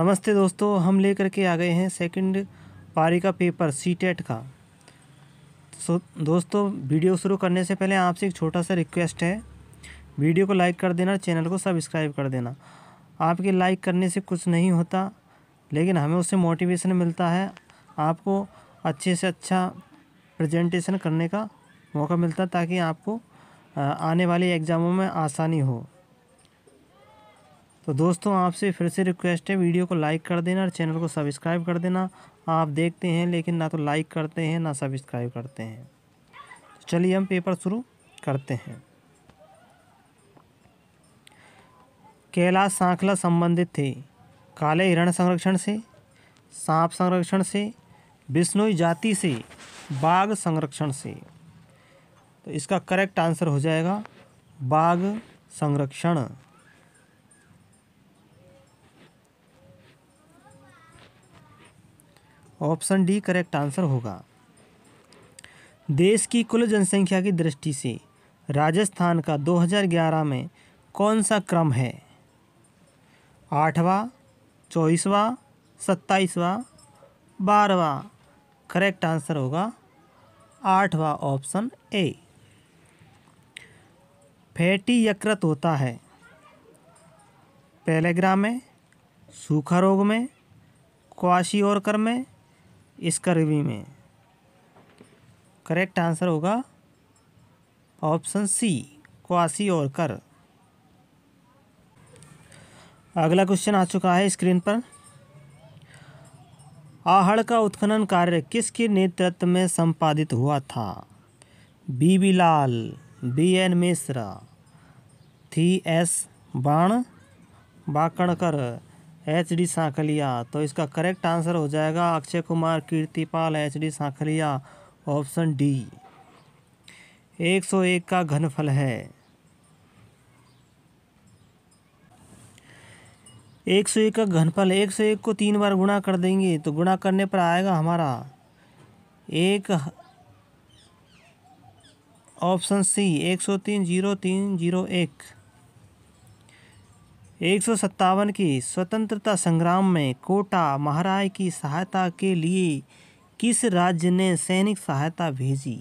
नमस्ते दोस्तों हम लेकर के आ गए हैं सेकंड पारी का पेपर सी टेट का सो दोस्तों वीडियो शुरू करने से पहले आपसे एक छोटा सा रिक्वेस्ट है वीडियो को लाइक कर देना चैनल को सब्सक्राइब कर देना आपके लाइक करने से कुछ नहीं होता लेकिन हमें उससे मोटिवेशन मिलता है आपको अच्छे से अच्छा प्रजेंटेशन करने का मौका मिलता ताकि आपको आने वाले एग्ज़ामों में आसानी हो तो दोस्तों आपसे फिर से रिक्वेस्ट है वीडियो को लाइक कर देना और चैनल को सब्सक्राइब कर देना आप देखते हैं लेकिन ना तो लाइक करते हैं ना सब्सक्राइब करते हैं तो चलिए हम पेपर शुरू करते हैं कैलाश सांखला संबंधित थे काले हिरण संरक्षण से सांप संरक्षण से बिश्नोई जाति से बाघ संरक्षण से तो इसका करेक्ट आंसर हो जाएगा बाघ संरक्षण ऑप्शन डी करेक्ट आंसर होगा देश की कुल जनसंख्या की दृष्टि से राजस्थान का 2011 में कौन सा क्रम है आठवा चौबीसवा सत्ताईसवा बारहवा करेक्ट आंसर होगा आठवा ऑप्शन ए फैटी यकृत होता है पैलेग्राम में सूखा रोग में क्वाशी और कर में इसका रिव्यू में करेक्ट आंसर होगा ऑप्शन सी क्वासी और कर अगला क्वेश्चन आ चुका है स्क्रीन पर आहड़ का उत्खनन कार्य किसके नेतृत्व में संपादित हुआ था B B Lal B N Mishra थी एस बाण बाकणकर एच डी सांखलिया तो इसका करेक्ट आंसर हो जाएगा Akshay Kumar Kirtipal H D Sankhaliya option D एक सौ एक का घनफल है एक सौ एक का घनफल एक सौ एक को तीन बार गुणा कर देंगे तो गुणा करने पर आएगा हमारा एक ऑप्शन सी एक सौ तीन जीरो तीन जीरो एक एक की स्वतंत्रता संग्राम में कोटा महाराज की सहायता के लिए किस राज्य ने सैनिक सहायता भेजी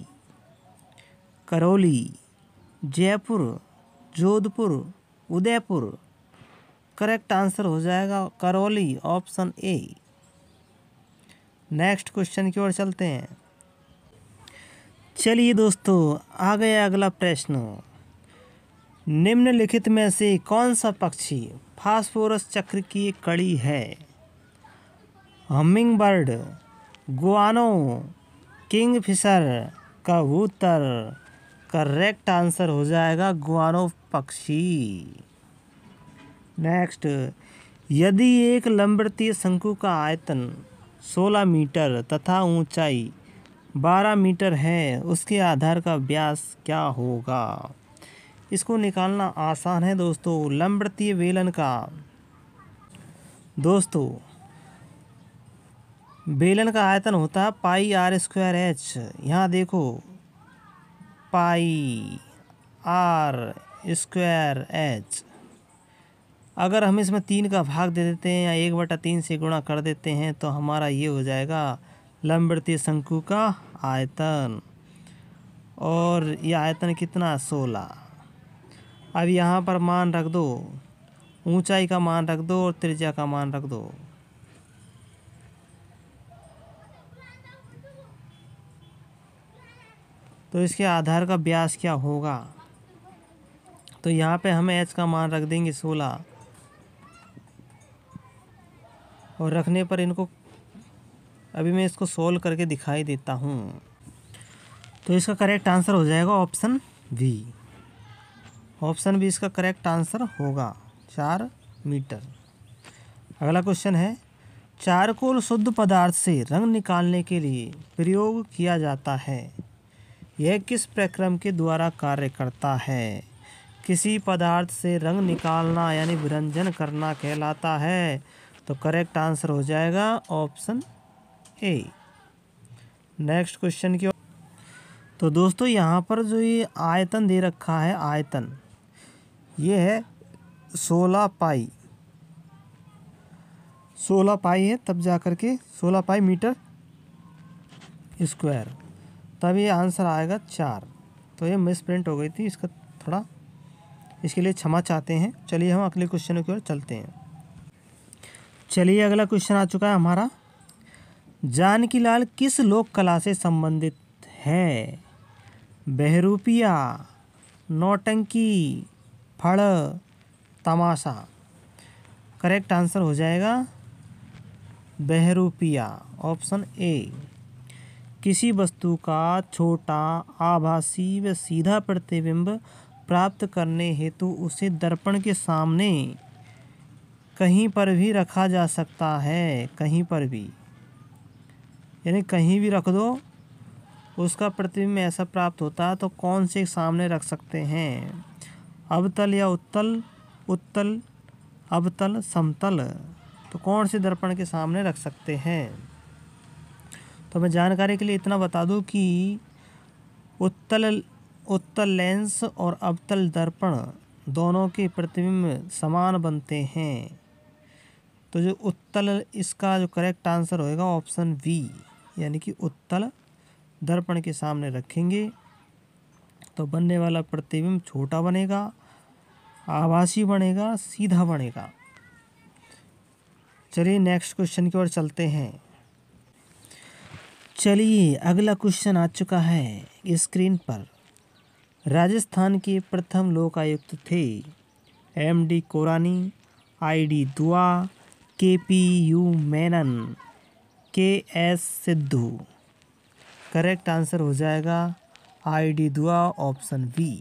करौली जयपुर जोधपुर उदयपुर करेक्ट आंसर हो जाएगा Karauli option A next question की ओर चलते हैं चलिए दोस्तों आ गया अगला प्रश्न निम्नलिखित में से कौन सा पक्षी फास्फोरस चक्र की कड़ी है हमिंग बर्ड गुआनो किंगफिशर कबूतर करेक्ट आंसर हो जाएगा गुआनो पक्षी नेक्स्ट यदि एक लंबवर्तीय शंकु का आयतन 16 मीटर तथा ऊंचाई 12 मीटर है उसके आधार का व्यास क्या होगा इसको निकालना आसान है दोस्तों लंबवृत्तीय बेलन का दोस्तों बेलन का आयतन होता है पाई आर स्क्वायर एच यहाँ देखो पाई आर स्क्वायर एच अगर हम इसमें तीन का भाग दे देते हैं या एक बटा तीन से गुणा कर देते हैं तो हमारा ये हो जाएगा लंबवृत्तीय शंकु का आयतन और यह आयतन कितना सोलह अब यहाँ पर मान रख दो ऊंचाई का मान रख दो और त्रिज्या का मान रख दो तो इसके आधार का ब्यास क्या होगा तो यहाँ पे हम एच का मान रख देंगे सोलह और रखने पर इनको अभी मैं इसको सोल्व करके दिखाई देता हूँ तो इसका करेक्ट आंसर हो जाएगा ऑप्शन बी ऑप्शन भी इसका करेक्ट आंसर होगा चार मीटर अगला क्वेश्चन है चारकोल शुद्ध पदार्थ से रंग निकालने के लिए प्रयोग किया जाता है यह किस प्रक्रम के द्वारा कार्य करता है किसी पदार्थ से रंग निकालना यानी विरंजन करना कहलाता है तो करेक्ट आंसर हो जाएगा ऑप्शन ए नेक्स्ट क्वेश्चन की तो दोस्तों यहाँ पर जो ये आयतन दे रखा है आयतन ये है सोलह पाई सोलह पाई है तब जा कर के सोलह पाई मीटर स्क्वायर तब ये आंसर आएगा चार तो ये मिस प्रिंट हो गई थी इसका थोड़ा इसके लिए क्षमा चाहते हैं चलिए हम अगले क्वेश्चन की ओर चलते हैं चलिए अगला क्वेश्चन आ चुका है हमारा जानकी लाल किस लोक कला से संबंधित है बहरूपिया नौटंकी फल तमाशा करेक्ट आंसर हो जाएगा बहरूपिया ऑप्शन ए किसी वस्तु का छोटा आभासी व सीधा प्रतिबिंब प्राप्त करने हेतु उसे दर्पण के सामने कहीं पर भी रखा जा सकता है कहीं पर भी यानी कहीं भी रख दो उसका प्रतिबिंब ऐसा प्राप्त होता है तो कौन से सामने रख सकते हैं अवतल या उत्तल उत्तल अवतल समतल तो कौन से दर्पण के सामने रख सकते हैं तो मैं जानकारी के लिए इतना बता दूं कि उत्तल उत्तल लेंस और अवतल दर्पण दोनों के प्रतिबिंब समान बनते हैं तो जो उत्तल इसका जो करेक्ट आंसर होएगा ऑप्शन बी यानी कि उत्तल दर्पण के सामने रखेंगे तो बनने वाला प्रतिबिंब छोटा बनेगा आभासी बनेगा सीधा बनेगा चलिए नेक्स्ट क्वेश्चन की ओर चलते हैं चलिए अगला क्वेश्चन आ चुका है स्क्रीन पर राजस्थान के प्रथम लोक आयुक्त थे M D Korani I D Dua K P U Menon के एस सिद्धू करेक्ट आंसर हो जाएगा I D Dua option B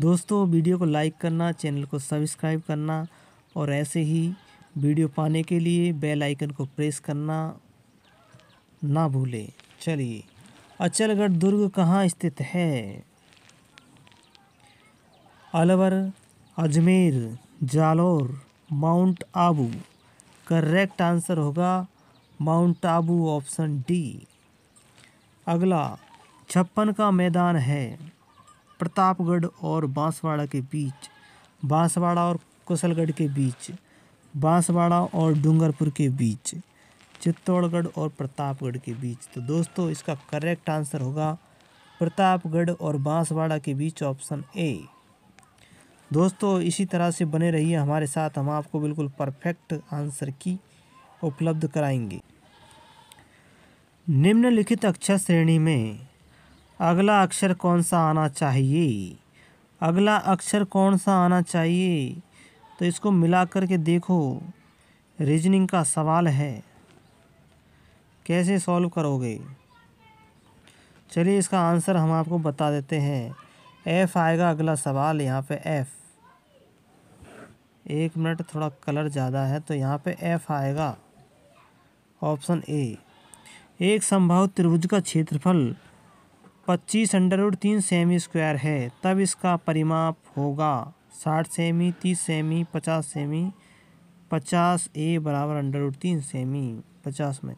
दोस्तों वीडियो को लाइक करना चैनल को सब्सक्राइब करना और ऐसे ही वीडियो पाने के लिए बेल आइकन को प्रेस करना ना भूलें चलिए अचलगढ़ दुर्ग कहाँ स्थित है अलवर अजमेर जालौर माउंट आबू करेक्ट आंसर होगा माउंट आबू ऑप्शन डी अगला छप्पन का मैदान है प्रतापगढ़ और बांसवाड़ा के बीच बांसवाड़ा और कुशलगढ़ के बीच बांसवाड़ा और डूंगरपुर के बीच चित्तौड़गढ़ और प्रतापगढ़ के बीच तो दोस्तों इसका करेक्ट आंसर होगा प्रतापगढ़ और बांसवाड़ा के बीच ऑप्शन ए दोस्तों इसी तरह से बने रहिए हमारे साथ हम आपको बिल्कुल परफेक्ट आंसर की उपलब्ध कराएंगे निम्नलिखित अक्षर श्रेणी में अगला अक्षर कौन सा आना चाहिए अगला अक्षर कौन सा आना चाहिए तो इसको मिला कर के देखो रीजनिंग का सवाल है कैसे सॉल्व करोगे चलिए इसका आंसर हम आपको बता देते हैं एफ आएगा अगला सवाल यहाँ पे एफ़ एक मिनट थोड़ा कलर ज़्यादा है तो यहाँ पे एफ आएगा ऑप्शन ए एक संभव त्रिभुज का क्षेत्रफल पच्चीस अंडर रूट तीन सेमी स्क्वायर है तब इसका परिमाप होगा साठ सेमी तीस सेमी पचास सेमी पचास ए बराबर अंडर रूट तीन सेमी पचास में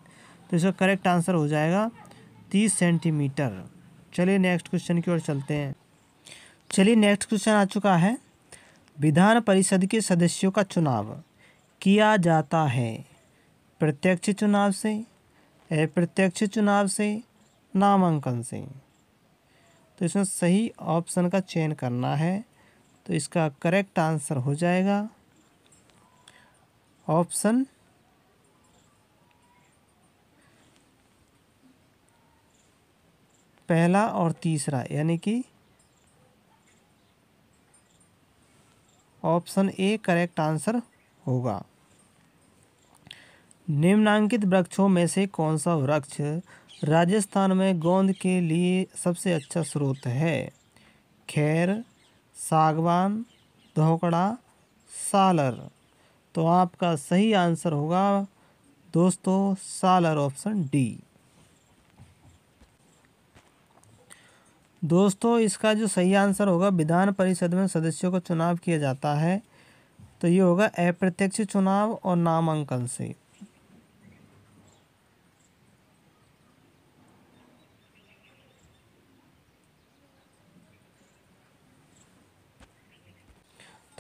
तो इसका करेक्ट आंसर हो जाएगा तीस सेंटीमीटर चलिए नेक्स्ट क्वेश्चन की ओर चलते हैं चलिए नेक्स्ट क्वेश्चन आ चुका है विधान परिषद के सदस्यों का चुनाव किया जाता है प्रत्यक्ष चुनाव से अप्रत्यक्ष चुनाव से नामांकन से तो इसमें सही ऑप्शन का चयन करना है तो इसका करेक्ट आंसर हो जाएगा ऑप्शन पहला और तीसरा यानी कि ऑप्शन ए करेक्ट आंसर होगा निम्नांकित वृक्षों में से कौन सा वृक्ष राजस्थान में गोंद के लिए सबसे अच्छा स्रोत है खैर सागवान धोकड़ा सालर तो आपका सही आंसर होगा दोस्तों सालर ऑप्शन डी दोस्तों इसका जो सही आंसर होगा विधान परिषद में सदस्यों का चुनाव किया जाता है तो ये होगा अप्रत्यक्ष चुनाव और नामांकन से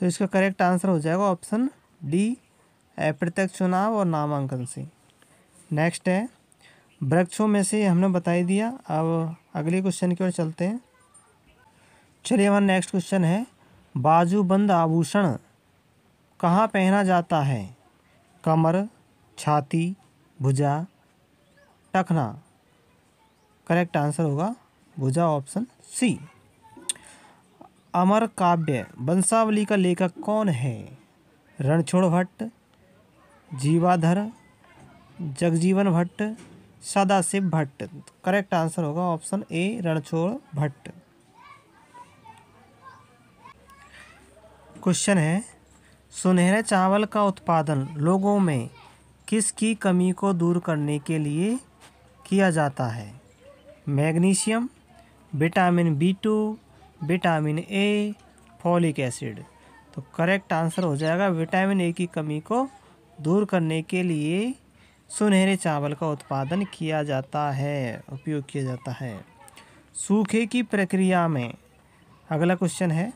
तो इसका करेक्ट आंसर हो जाएगा ऑप्शन डी अप्रत्यक्ष चुनाव और नामांकन से नेक्स्ट है वृक्षों में से हमने बताई दिया अब अगले क्वेश्चन की ओर चलते हैं चलिए हमारा नेक्स्ट क्वेश्चन है बाजूबंद आभूषण कहाँ पहना जाता है कमर छाती भुजा टखना करेक्ट आंसर होगा भुजा ऑप्शन सी अमर काव्य वंशावली का लेखक कौन है रणछोड़ भट्ट जीवाधर जगजीवन भट्ट सदाशिव भट्ट करेक्ट आंसर होगा option A Ranchhod Bhatt question है सुनहरे चावल का उत्पादन लोगों में किसकी कमी को दूर करने के लिए किया जाता है magnesium vitamin B two vitamin A folic acid तो करेक्ट आंसर हो जाएगा विटामिन ए की कमी को दूर करने के लिए सुनहरे चावल का उत्पादन किया जाता है उपयोग किया जाता है सूखे की प्रक्रिया में अगला क्वेश्चन है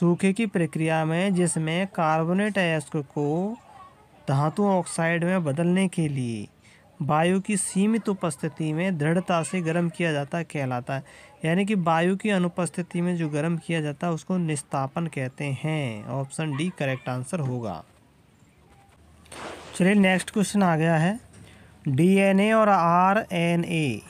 सूखे की प्रक्रिया में जिसमें कार्बोनेट अयस्क को धातु ऑक्साइड में बदलने के लिए वायु की सीमित उपस्थिति में दृढ़ता से गर्म किया जाता कहलाता है यानी कि वायु की अनुपस्थिति में जो गर्म किया जाता है उसको निस्तापन कहते हैं ऑप्शन डी करेक्ट आंसर होगा चलिए नेक्स्ट क्वेश्चन आ गया है डीएनए और आरएनए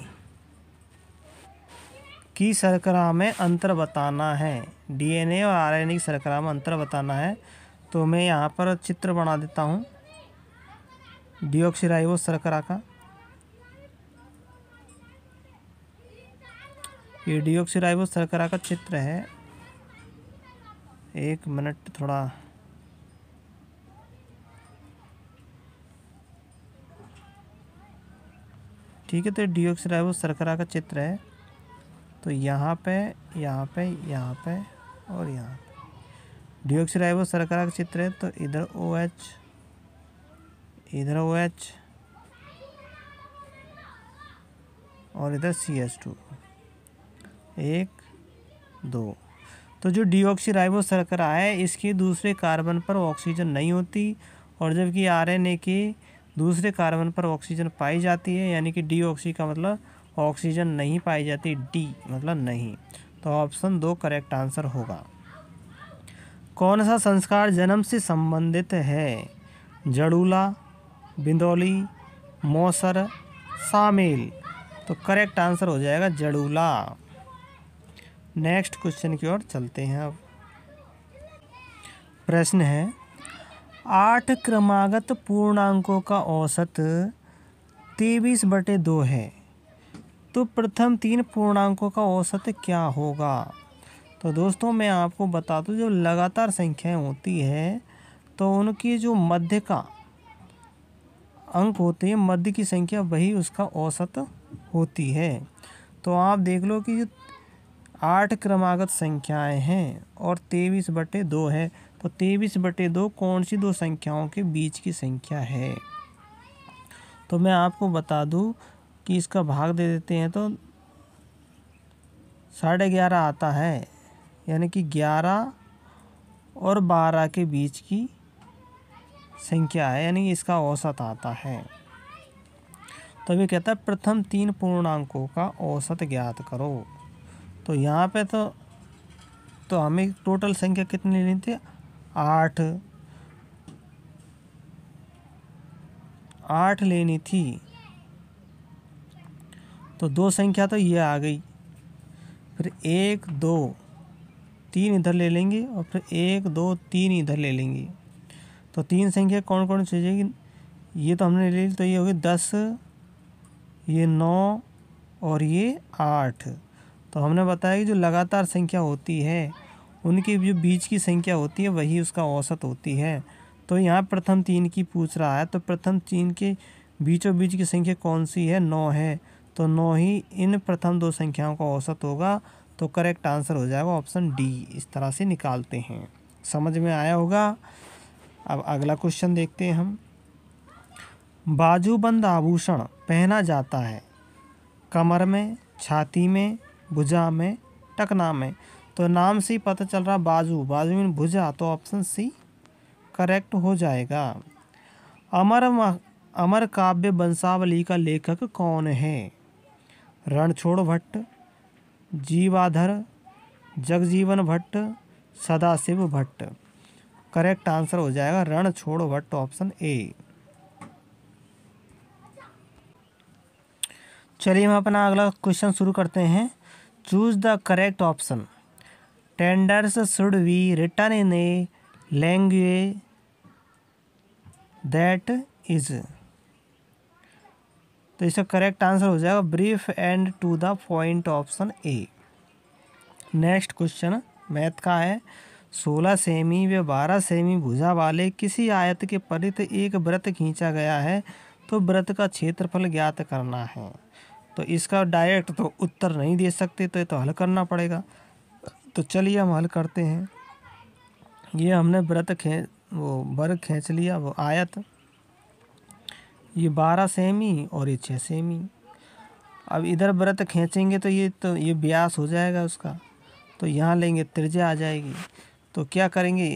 की सरकरा में अंतर बताना है डीएनए और आरएनए की सरकरा में अंतर बताना है तो मैं यहाँ पर चित्र बना देता हूँ डिओक्सीराइवो सरकरा का ये डिओक्सीराइबो सरकरा का चित्र है एक मिनट थोड़ा ठीक है तो डिओक्सीराइबो सरकरा का चित्र है तो यहाँ पे यहाँ पे यहाँ पे और यहाँ पे डिओक्सीराइबो सरकरा का चित्र है तो इधर ओ एच इधर ओ एच और इधर सी एच टू एक दो तो जो ऑक्सी राइबो शर्करा है इसकी दूसरे कार्बन पर ऑक्सीजन नहीं होती और जबकि आरएनए के दूसरे कार्बन पर ऑक्सीजन पाई जाती है यानी कि डीऑक्सी का मतलब ऑक्सीजन नहीं पाई जाती डी मतलब नहीं तो ऑप्शन दो करेक्ट आंसर होगा कौन सा संस्कार जन्म से संबंधित है जड़ूला बिंदौली मौसर शामिल तो करेक्ट आंसर हो जाएगा जड़ूला नेक्स्ट क्वेश्चन की ओर चलते हैं अब प्रश्न है आठ क्रमागत पूर्णांकों का औसत तेईस बटे दो है तो प्रथम तीन पूर्णांकों का औसत क्या होगा तो दोस्तों मैं आपको बता दूँ जो लगातार संख्याएं होती है तो उनकी जो मध्य का अंक होते हैं मध्य की संख्या वही उसका औसत होती है तो आप देख लो कि जो आठ क्रमागत संख्याएं हैं और तेईस बटे दो है तो तेईस बटे दो कौन सी दो संख्याओं के बीच की संख्या है तो मैं आपको बता दूं कि इसका भाग दे देते हैं तो साढ़े ग्यारह आता है यानी कि ग्यारह और बारह के बीच की संख्या है यानी इसका औसत आता है तभी कहता है प्रथम तीन पूर्णांकों का औसत ज्ञात करो तो यहाँ पे तो तो हमें टोटल संख्या कितनी लेनी थी आठ आठ लेनी थी तो दो संख्या तो ये आ गई फिर एक दो तीन इधर ले लेंगे और फिर एक दो तीन इधर ले लेंगे तो तीन संख्या कौन कौन सी जाएगी ये तो हमने ले ली तो ये होगी दस ये नौ और ये आठ तो हमने बताया कि जो लगातार संख्या होती है उनकी जो बीज की संख्या होती है वही उसका औसत होती है तो यहाँ प्रथम तीन की पूछ रहा है तो प्रथम तीन के बीचों बीच की संख्या कौन सी है नौ है तो नौ ही इन प्रथम दो संख्याओं का औसत होगा तो करेक्ट आंसर हो जाएगा ऑप्शन डी इस तरह से निकालते हैं समझ में आया होगा अब अगला क्वेश्चन देखते हैं हम बाजूबंद आभूषण पहना जाता है कमर में छाती में भुजा में टकना में तो नाम से ही पता चल रहा बाजू बाजू में भुजा तो ऑप्शन सी करेक्ट हो जाएगा अमर अमर काव्य बंसावली का लेखक कौन है रणछोड़ भट्ट जीवाधर जगजीवन भट्ट सदाशिव भट्ट करेक्ट आंसर हो जाएगा रण छोड़ भट्ट ऑप्शन ए चलिए हम अपना अगला क्वेश्चन शुरू करते हैं choose the correct option tenders should be written in a language that is तो इसका करेक्ट आंसर हो जाएगा brief and to the point option A next question math का है सोलह सेमी व बारह सेमी भुजा वाले किसी आयत के परित एक व्रत खींचा गया है तो व्रत का क्षेत्रफल ज्ञात करना है तो इसका डायरेक्ट तो उत्तर नहीं दे सकते तो ये तो हल करना पड़ेगा तो चलिए हम हल करते हैं ये हमने व्रत खे वो वर्ग खींच लिया वो आयत ये बारह सेमी और ये छः सेमी अब इधर व्रत खींचेंगे तो ये तो ये ब्यास हो जाएगा उसका तो यहाँ लेंगे त्रिज्या आ जाएगी तो क्या करेंगे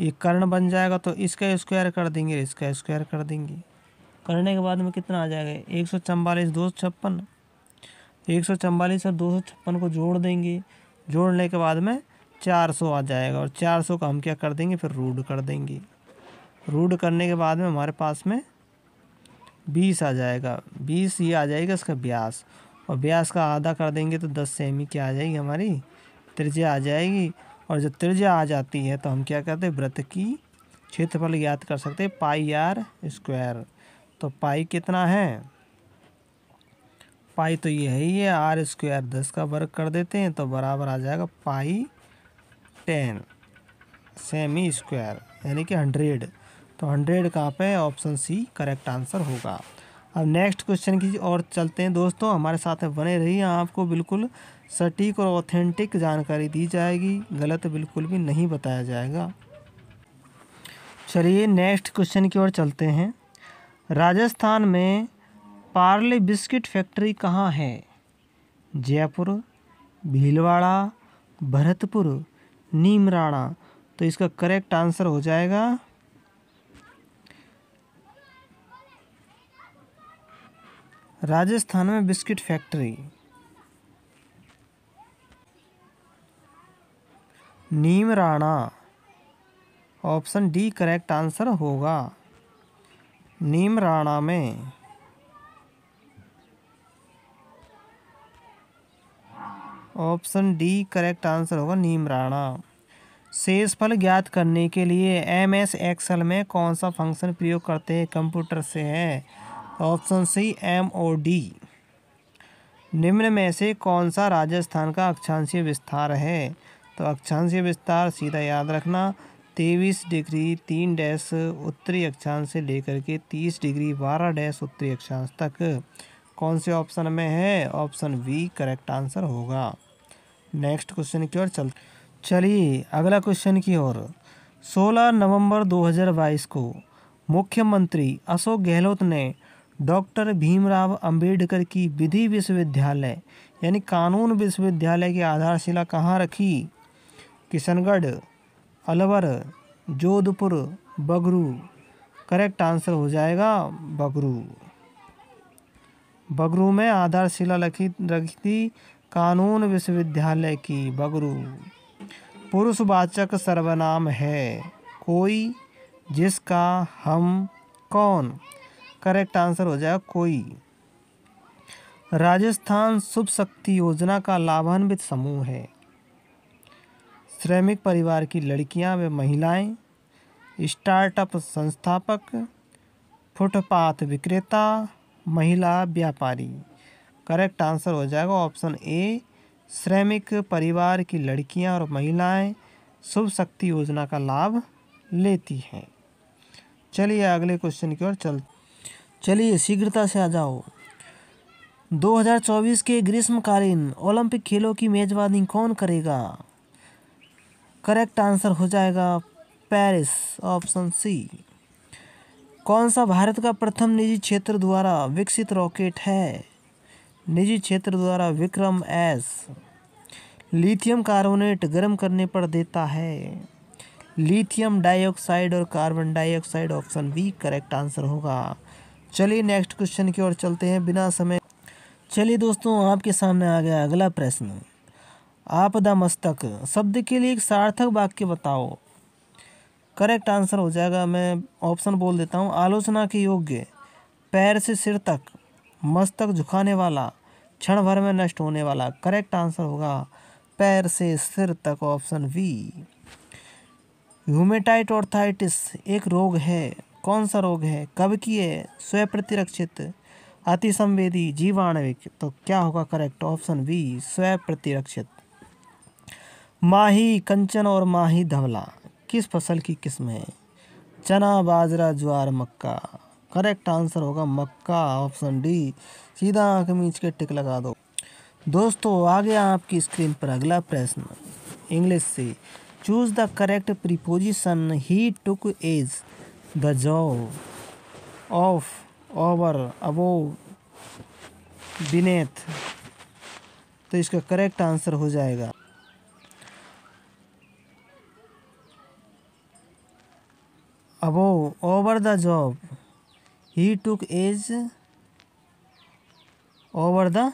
ये कर्ण बन जाएगा तो इसका स्क्वायर कर देंगे इसका स्क्वायर कर देंगे करने के बाद में कितना आ जाएगा एक सौ चवालीस दो सौ छप्पन एक सौ चवालीस और दो सौ छप्पन को जोड़ देंगे जोड़ने के बाद में चार सौ आ जाएगा और चार सौ का हम क्या कर देंगे फिर रूड कर देंगे रूड करने के बाद में हमारे पास में बीस आ जाएगा बीस ये आ जाएगा इसका ब्यास और ब्यास का आधा कर देंगे तो दस सेमी क्या आ जाएगी हमारी त्रिज्या आ जाएगी और जब त्रिज्या आ जाती है तो हम क्या करते हैं व्रत की क्षेत्रफल याद कर सकते हैं पाई आर स्क्वायर तो पाई कितना है पाई तो ये है ही है आर स्क्वायर दस का वर्ग कर देते हैं तो बराबर आ जाएगा पाई टेन सेमी स्क्वायर यानी कि हंड्रेड तो हंड्रेड कहाँ पे ऑप्शन सी करेक्ट आंसर होगा अब नेक्स्ट क्वेश्चन की और चलते हैं दोस्तों हमारे साथ बने रहिए आपको बिल्कुल सटीक और ऑथेंटिक जानकारी दी जाएगी गलत बिल्कुल भी नहीं बताया जाएगा चलिए नेक्स्ट क्वेश्चन की ओर चलते हैं राजस्थान में पार्ले बिस्किट फैक्ट्री कहाँ है जयपुर भीलवाड़ा भरतपुर नीमराणा तो इसका करेक्ट आंसर हो जाएगा राजस्थान में biscuit factory Neemrana option D correct answer होगा राणा में ऑप्शन डी करेक्ट आंसर होगा नीम राणा शेषफल ज्ञात करने के लिए एम एस एक्सल में कौन सा फंक्शन प्रयोग करते हैं कंप्यूटर से है option C M O D निम्न में से कौन सा राजस्थान का अक्षांशीय विस्तार है तो अक्षांशीय विस्तार सीधा याद रखना तेईस डिग्री तीन डैश उत्तरी अक्षांश से लेकर के तीस डिग्री बारह डैश उत्तरी अक्षांश तक कौन से ऑप्शन में है ऑप्शन बी करेक्ट आंसर होगा नेक्स्ट क्वेश्चन की ओर चल चलिए अगला क्वेश्चन की ओर 16 नवंबर 2022 को मुख्यमंत्री अशोक गहलोत ने डॉक्टर भीमराव अंबेडकर की विधि विश्वविद्यालय यानी कानून विश्वविद्यालय की आधारशिला कहाँ रखी किशनगढ़ अलवर जोधपुर बगरू करेक्ट आंसर हो जाएगा बगरू बगरू में आधारशिला लिखी रखी थी कानून विश्वविद्यालय की बगरू पुरुषवाचक सर्वनाम है कोई जिसका हम कौन करेक्ट आंसर हो जाएगा कोई राजस्थान शुभ शक्ति योजना का लाभान्वित समूह है श्रमिक परिवार की लड़कियां व महिलाएं स्टार्टअप संस्थापक फुटपाथ विक्रेता महिला व्यापारी करेक्ट आंसर हो जाएगा ऑप्शन ए श्रमिक परिवार की लड़कियां और महिलाएं शुभ शक्ति योजना का लाभ लेती हैं चलिए अगले क्वेश्चन की ओर चल चलिए शीघ्रता से आ जाओ 2024 के ग्रीष्मकालीन ओलंपिक खेलों की मेजबानी कौन करेगा करेक्ट आंसर हो जाएगा पेरिस ऑप्शन सी कौन सा भारत का प्रथम निजी क्षेत्र द्वारा विकसित रॉकेट है निजी क्षेत्र द्वारा विक्रम एस लिथियम कार्बोनेट गर्म करने पर देता है लिथियम डाइऑक्साइड और carbon dioxide option B correct answer होगा चलिए नेक्स्ट क्वेश्चन की ओर चलते हैं बिना समय चलिए दोस्तों आपके सामने आ गया अगला प्रश्न आपदा मस्तक शब्द के लिए एक सार्थक वाक्य बताओ करेक्ट आंसर हो जाएगा मैं ऑप्शन बोल देता हूँ आलोचना के योग्य पैर से सिर तक मस्तक झुकाने वाला क्षण भर में नष्ट होने वाला करेक्ट आंसर होगा पैर से सिर तक ऑप्शन बी ह्यूमेटाइट ऑर्थाइटिस एक रोग है कौन सा रोग है कब की है स्वय प्रतिरक्षित अति संवेदी जीवाणविक तो क्या होगा करेक्ट ऑप्शन बी स्व प्रतिरक्षित माही कंचन और माही धवला किस फसल की किस्म है चना बाजरा ज्वार मक्का करेक्ट आंसर होगा मक्का ऑप्शन डी सीधा आँख मीच के टिक लगा दो दोस्तों आ गया आपकी स्क्रीन पर अगला प्रश्न इंग्लिश से choose the correct preposition he took is the job of over above beneath तो इसका करेक्ट आंसर हो जाएगा above over the job he took is over the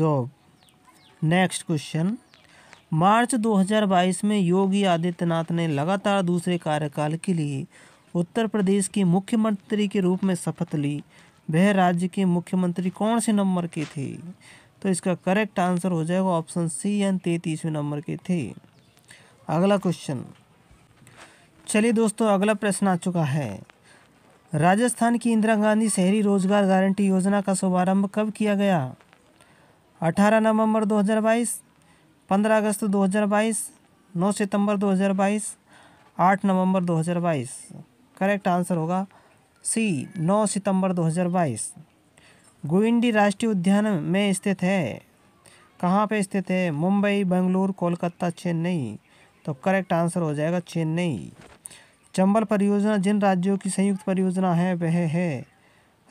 job next question March 2022 में योगी आदित्यनाथ ने लगातार दूसरे कार्यकाल के लिए उत्तर प्रदेश की मुख्यमंत्री के रूप में शपथ ली वह राज्य के मुख्यमंत्री कौन से नंबर के थे तो इसका करेक्ट आंसर हो जाएगा ऑप्शन सी एन तैतीसवें नंबर के थे अगला क्वेश्चन चलिए दोस्तों अगला प्रश्न आ चुका है राजस्थान की इंदिरा गांधी शहरी रोजगार गारंटी योजना का शुभारंभ कब किया गया 18 नवंबर 2022, 15 अगस्त 2022, 9 सितंबर 2022, 8 नवंबर 2022। करेक्ट आंसर होगा सी 9 सितंबर 2022। गोविंडी राष्ट्रीय उद्यान में स्थित है कहाँ पे स्थित है मुंबई बेंगलुरु कोलकाता चेन्नई तो करेक्ट आंसर हो जाएगा चेन्नई चंबल परियोजना जिन राज्यों की संयुक्त परियोजना है वह है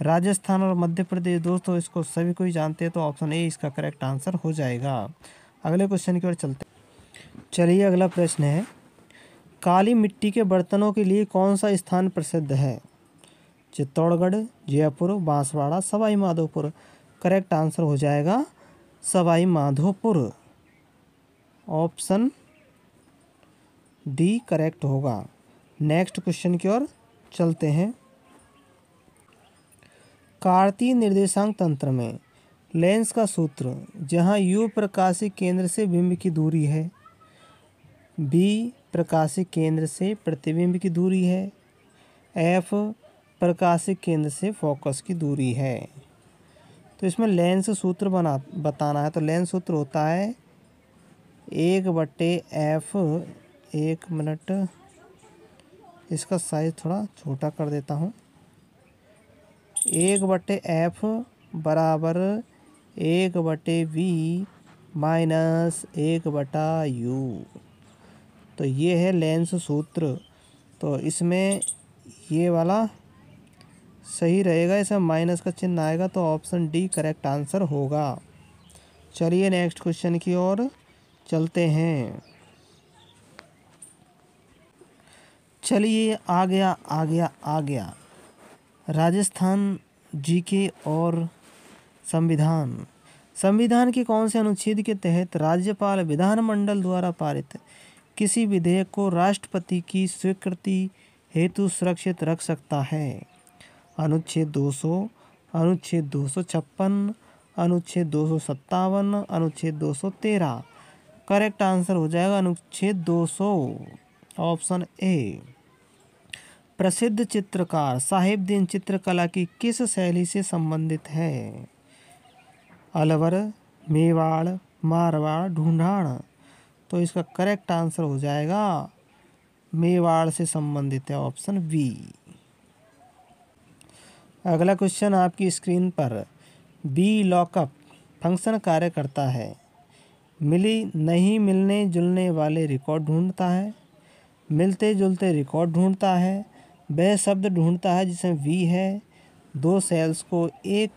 राजस्थान और मध्य प्रदेश दोस्तों इसको सभी कोई जानते हैं तो ऑप्शन ए इसका करेक्ट आंसर हो जाएगा अगले क्वेश्चन की ओर चलते चलिए अगला प्रश्न है काली मिट्टी के बर्तनों के लिए कौन सा स्थान प्रसिद्ध है चित्तौड़गढ़ जयपुर बांसवाड़ा सवाई माधोपुर करेक्ट आंसर हो जाएगा Sawai Madhopur option D correct होगा नेक्स्ट क्वेश्चन की ओर चलते हैं कार्तीय निर्देशांक तंत्र में लेंस का सूत्र जहाँ यू प्रकाशिक केंद्र से बिंब की दूरी है बी प्रकाशिक केंद्र से प्रतिबिंब की दूरी है एफ प्रकाशीय केंद्र से फोकस की दूरी है तो इसमें लेंस सूत्र बना बताना है तो लेंस सूत्र होता है एक बटे एफ एक मिनट इसका साइज़ थोड़ा छोटा कर देता हूँ एक बटे एफ बराबर एक बटे वी माइनस एक बटा यू तो ये है लेंस सूत्र तो इसमें ये वाला सही रहेगा इसमें माइनस का चिन्ह आएगा तो ऑप्शन डी करेक्ट आंसर होगा चलिए नेक्स्ट क्वेश्चन की ओर चलते हैं चलिए आ गया आ गया आ गया राजस्थान जी के और संविधान संविधान के कौन से अनुच्छेद के तहत राज्यपाल विधानमंडल द्वारा पारित किसी विधेयक को राष्ट्रपति की स्वीकृति हेतु सुरक्षित रख सकता है अनुच्छेद 200 अनुच्छेद दो अनुच्छेद दो अनुच्छेद 213 करेक्ट आंसर हो जाएगा अनुच्छेद 200 ऑप्शन ए प्रसिद्ध चित्रकार साहिबदीन चित्रकला की किस शैली से संबंधित है अलवर मेवाड़ मारवाड़ ढूंढाण तो इसका करेक्ट आंसर हो जाएगा मेवाड़ से संबंधित है ऑप्शन बी अगला क्वेश्चन आपकी स्क्रीन पर बी लॉकअप फंक्शन कार्य करता है मिली नहीं मिलने जुलने वाले रिकॉर्ड ढूंढता है मिलते जुलते रिकॉर्ड ढूंढता है वह शब्द ढूंढता है जिसमें वी है दो सेल्स को एक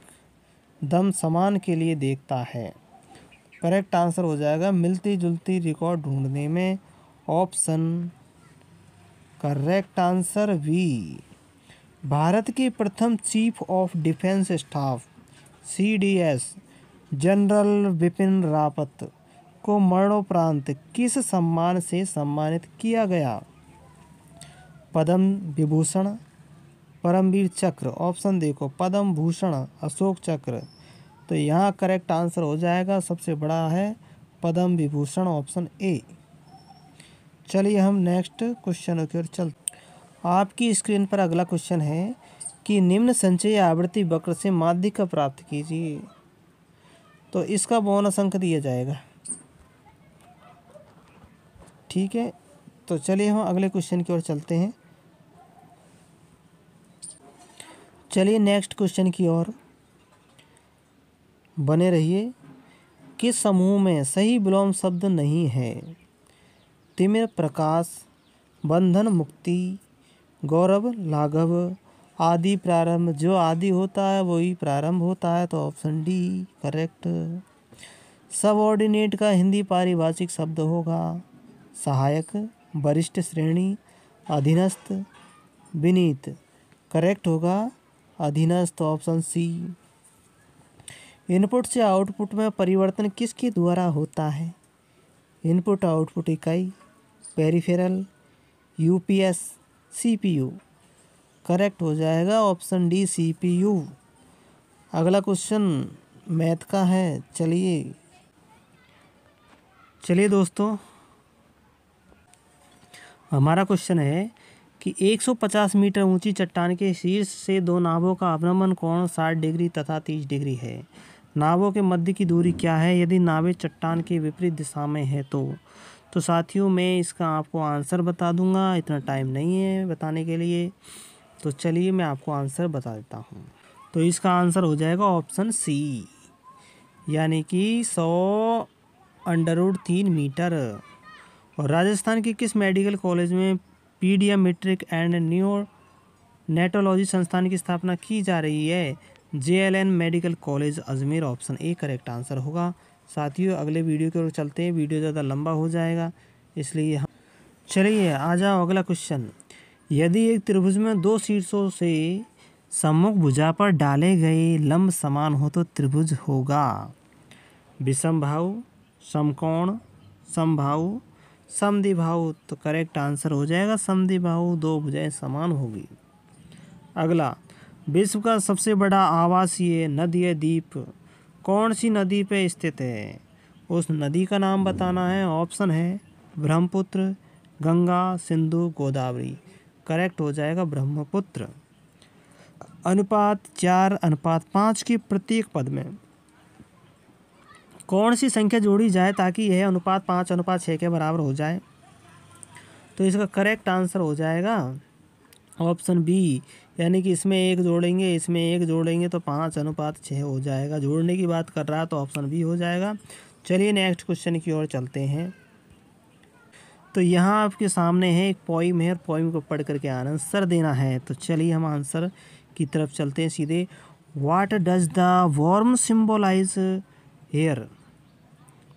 दम समान के लिए देखता है करेक्ट आंसर हो जाएगा मिलती जुलती रिकॉर्ड ढूंढने में ऑप्शन करेक्ट आंसर वी भारत के प्रथम chief of defence staff CDS general Bipin Rawat को मरणोपरांत किस सम्मान से सम्मानित किया गया पद्म विभूषण परमवीर चक्र ऑप्शन देखो पद्म भूषण अशोक चक्र तो यहाँ करेक्ट आंसर हो जाएगा सबसे बड़ा है पद्म विभूषण ऑप्शन ए चलिए हम नेक्स्ट क्वेश्चन की ओर चल आपकी स्क्रीन पर अगला क्वेश्चन है कि निम्न संचय आवृत्ति वक्र से माध्यिका प्राप्त कीजिए तो इसका बोनस अंक दिया जाएगा ठीक है तो चलिए हम अगले क्वेश्चन की ओर चलते हैं चलिए नेक्स्ट क्वेश्चन की ओर बने रहिए किस समूह में सही विलोम शब्द नहीं है तिमिर प्रकाश बंधन मुक्ति गौरव लाघव आदि प्रारंभ जो आदि होता है वही प्रारंभ होता है तो ऑप्शन डी करेक्ट सबऑर्डिनेट का हिंदी पारिभाषिक शब्द होगा सहायक वरिष्ठ श्रेणी अधीनस्थ विनीत करेक्ट होगा अधीनस्थ ऑप्शन सी इनपुट से आउटपुट में परिवर्तन किसके द्वारा होता है इनपुट आउटपुट इकाई पेरीफेरल यूपीएस सीपीयू करेक्ट हो जाएगा ऑप्शन डी सीपीयू अगला क्वेश्चन मैथ का है चलिए चलिए दोस्तों हमारा क्वेश्चन है कि 150 मीटर ऊंची चट्टान के शीर्ष से दो नावों का अवनमन कोण 60 डिग्री तथा 30 डिग्री है नावों के मध्य की दूरी क्या है यदि नावें चट्टान के विपरीत दिशा में है तो तो साथियों मैं इसका आपको आंसर बता दूंगा इतना टाइम नहीं है बताने के लिए तो चलिए मैं आपको आंसर बता देता हूँ तो इसका आंसर हो जाएगा ऑप्शन सी यानी कि सौ अंडरवुड तीन मीटर और राजस्थान के किस मेडिकल कॉलेज में पीडियामेट्रिक एंड न्यू नेटोलॉजी संस्थान की स्थापना की जा रही है J medical college Ajmer option A correct answer होगा साथियों अगले वीडियो की ओर चलते हैं वीडियो ज़्यादा लंबा हो जाएगा इसलिए हम चलिए आ जाओ अगला क्वेश्चन यदि एक त्रिभुज में दो शीर्षों से सम्मुख भुजा पर डाले गए लंब समान हो तो त्रिभुज होगा विषम भाव समकोण समभाव समधि भाव तो करेक्ट आंसर हो जाएगा समधि भाव दो भुजाएं समान होगी अगला विश्व का सबसे बड़ा आवासीय नदी द्वीप कौन सी नदी पर स्थित है उस नदी का नाम बताना है ऑप्शन है ब्रह्मपुत्र गंगा सिंधु गोदावरी करेक्ट हो जाएगा ब्रह्मपुत्र अनुपात चार अनुपात पाँच के प्रत्येक पद में कौन सी संख्या जोड़ी जाए ताकि यह अनुपात पाँच अनुपात छः के बराबर हो जाए तो इसका करेक्ट आंसर हो जाएगा ऑप्शन बी यानी कि इसमें एक जोड़ेंगे इसमें एक जोड़ेंगे तो पाँच अनुपात छः हो जाएगा जोड़ने की बात कर रहा तो ऑप्शन बी हो जाएगा चलिए नेक्स्ट क्वेश्चन की ओर चलते हैं तो यहाँ आपके सामने है एक पॉइम है और पॉइम को पढ़ करके आंसर देना है तो चलिए हम आंसर की तरफ चलते हैं सीधे what does the worm symbolize here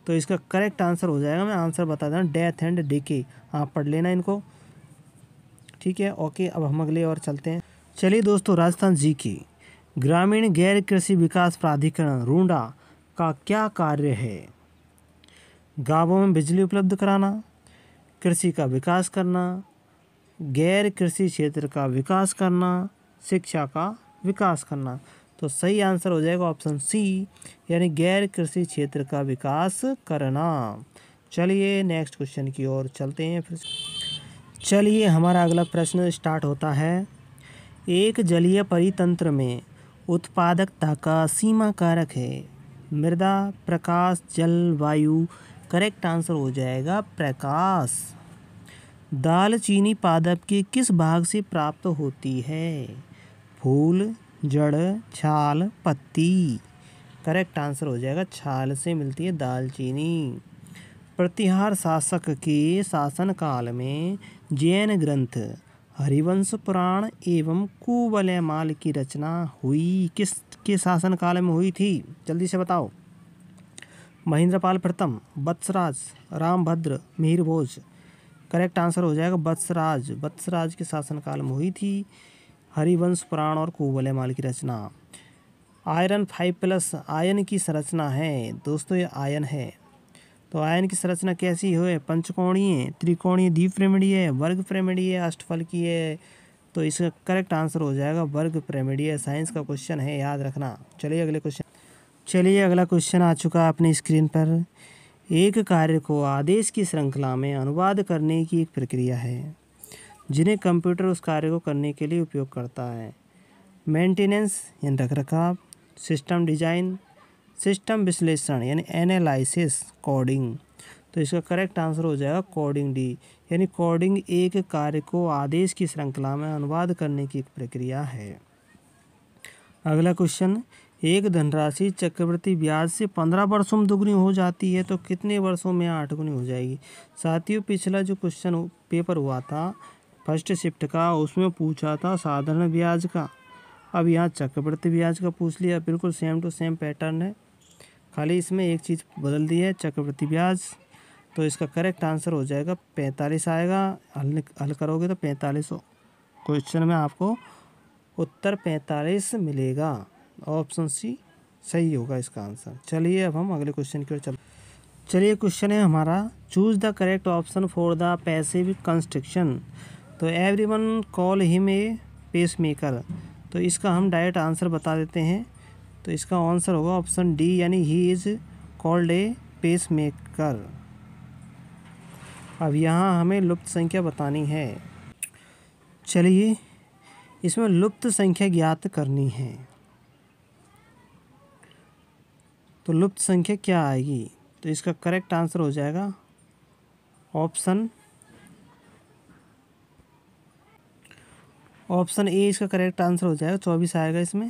तो इसका करेक्ट आंसर हो जाएगा मैं आंसर बता दें डेथ एंड के आप पढ़ लेना इनको ठीक है ओके अब हम अगले और चलते हैं चलिए दोस्तों राजस्थान जी की ग्रामीण गैर कृषि विकास प्राधिकरण रूडा का क्या कार्य है गाँवों में बिजली उपलब्ध कराना कृषि का विकास करना गैर कृषि क्षेत्र का विकास करना शिक्षा का विकास करना तो सही आंसर हो जाएगा ऑप्शन सी यानी गैर कृषि क्षेत्र का विकास करना चलिए नेक्स्ट क्वेश्चन की ओर चलते हैं फिर चलिए हमारा अगला प्रश्न स्टार्ट होता है एक जलीय परितंत्र में उत्पादकता का सीमा कारक है मृदा प्रकाश जलवायु करेक्ट आंसर हो जाएगा प्रकाश दालचीनी पादप के किस भाग से प्राप्त होती है फूल जड़ छाल पत्ती करेक्ट आंसर हो जाएगा छाल से मिलती है दालचीनी प्रतिहार शासक के शासनकाल में जैन ग्रंथ हरिवंश पुराण एवं माल की रचना हुई किस के शासनकाल में हुई थी जल्दी से बताओ महेंद्रपाल प्रथम बत्सराज रामभद्र मिहिर करेक्ट आंसर हो जाएगा बत्सराज बत्सराज के शासनकाल में हुई थी हरिवंश पुराण और कुबले माल की रचना आयरन फाइव प्लस आयन की संरचना है दोस्तों ये आयन है तो आयन की संरचना कैसी हो पंचकोणीय त्रिकोणीय द्वीप प्रेमिडीय वर्ग प्रेमिडीय है तो इसका करेक्ट आंसर हो जाएगा वर्ग प्रेमिडीय साइंस का क्वेश्चन है याद रखना चलिए अगले क्वेश्चन चलिए अगला क्वेश्चन आ चुका अपनी स्क्रीन पर एक कार्य को आदेश की श्रृंखला में अनुवाद करने की एक प्रक्रिया है जिन्हें कंप्यूटर उस कार्य को करने के लिए उपयोग करता है मेंटेनेंस यानी रख रखाव सिस्टम डिजाइन सिस्टम विश्लेषण यानी एनालिसिस कोडिंग तो इसका करेक्ट आंसर हो जाएगा कोडिंग डी यानी कोडिंग एक कार्य को आदेश की श्रृंखला में अनुवाद करने की एक प्रक्रिया है अगला क्वेश्चन एक धनराशि चक्रवृद्धि ब्याज से पंद्रह वर्षों में दोगुनी हो जाती है तो कितने वर्षों में आठ गुनी हो जाएगी साथियों पिछला जो क्वेश्चन पेपर हुआ था फर्स्ट शिफ्ट का उसमें पूछा था साधारण ब्याज का अब यहाँ चक्रवृत्ति ब्याज का पूछ लिया बिल्कुल सेम टू सेम पैटर्न है खाली इसमें एक चीज़ बदल दी है चक्रवृत्ति ब्याज तो इसका करेक्ट आंसर हो जाएगा पैंतालीस आएगा हल हल करोगे तो पैंतालीस क्वेश्चन में आपको उत्तर पैंतालीस मिलेगा ऑप्शन सी सही होगा इसका आंसर चलिए अब हम अगले क्वेश्चन की ओर चल चलिए क्वेश्चन है हमारा choose the correct option for the passive construction तो everyone call him a pacemaker तो इसका हम डायरेक्ट आंसर बता देते हैं तो इसका आंसर होगा ऑप्शन डी यानी he is called a pacemaker अब यहाँ हमें लुप्त संख्या बतानी है चलिए इसमें लुप्त संख्या ज्ञात करनी है तो लुप्त संख्या क्या आएगी तो इसका करेक्ट आंसर हो जाएगा ऑप्शन ऑप्शन ए इसका करेक्ट आंसर हो जाएगा चौबीस आएगा इसमें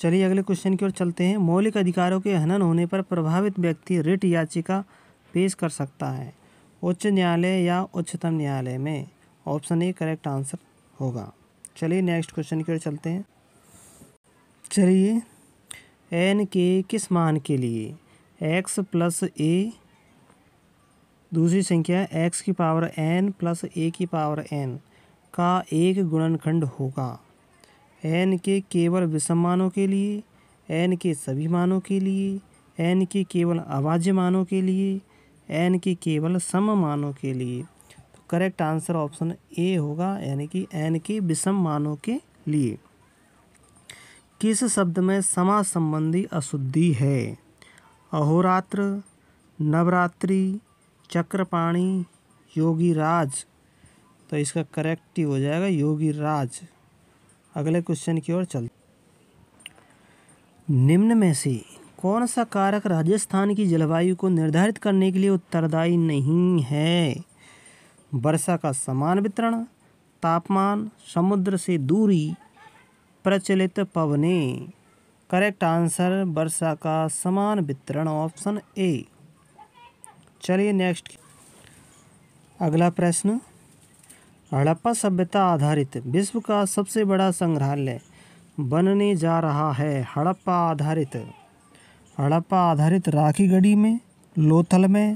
चलिए अगले क्वेश्चन की ओर चलते हैं मौलिक अधिकारों के हनन होने पर प्रभावित व्यक्ति रिट याचिका पेश कर सकता है उच्च न्यायालय या उच्चतम न्यायालय में ऑप्शन ए करेक्ट आंसर होगा चलिए नेक्स्ट क्वेश्चन की ओर चलते हैं चलिए एन के किस मान के लिए एक्स प्लस ए दूसरी संख्या एक्स की पावर एन प्लस ए की पावर एन का एक गुणनखंड होगा एन के केवल विषम मानों के लिए एन के सभी मानों के लिए एन के केवल अभाज्य मानों के लिए एन के केवल सम मानों के लिए तो करेक्ट आंसर ऑप्शन ए होगा यानी कि एन के विषम मानों के लिए किस शब्द में समा संबंधी अशुद्धि है अहोरात्र नवरात्रि चक्रपाणी योगीराज तो इसका करेक्ट ही हो जाएगा योगी राज अगले क्वेश्चन की ओर चल निम्न में से कौन सा कारक राजस्थान की जलवायु को निर्धारित करने के लिए उत्तरदायी नहीं है वर्षा का समान वितरण तापमान समुद्र से दूरी प्रचलित पवने करेक्ट आंसर वर्षा का समान वितरण ऑप्शन ए चलिए नेक्स्ट अगला प्रश्न हड़प्पा सभ्यता आधारित विश्व का सबसे बड़ा संग्रहालय बनने जा रहा है हड़प्पा आधारित हड़प्पा आधारित राखीगढ़ी में लोथल में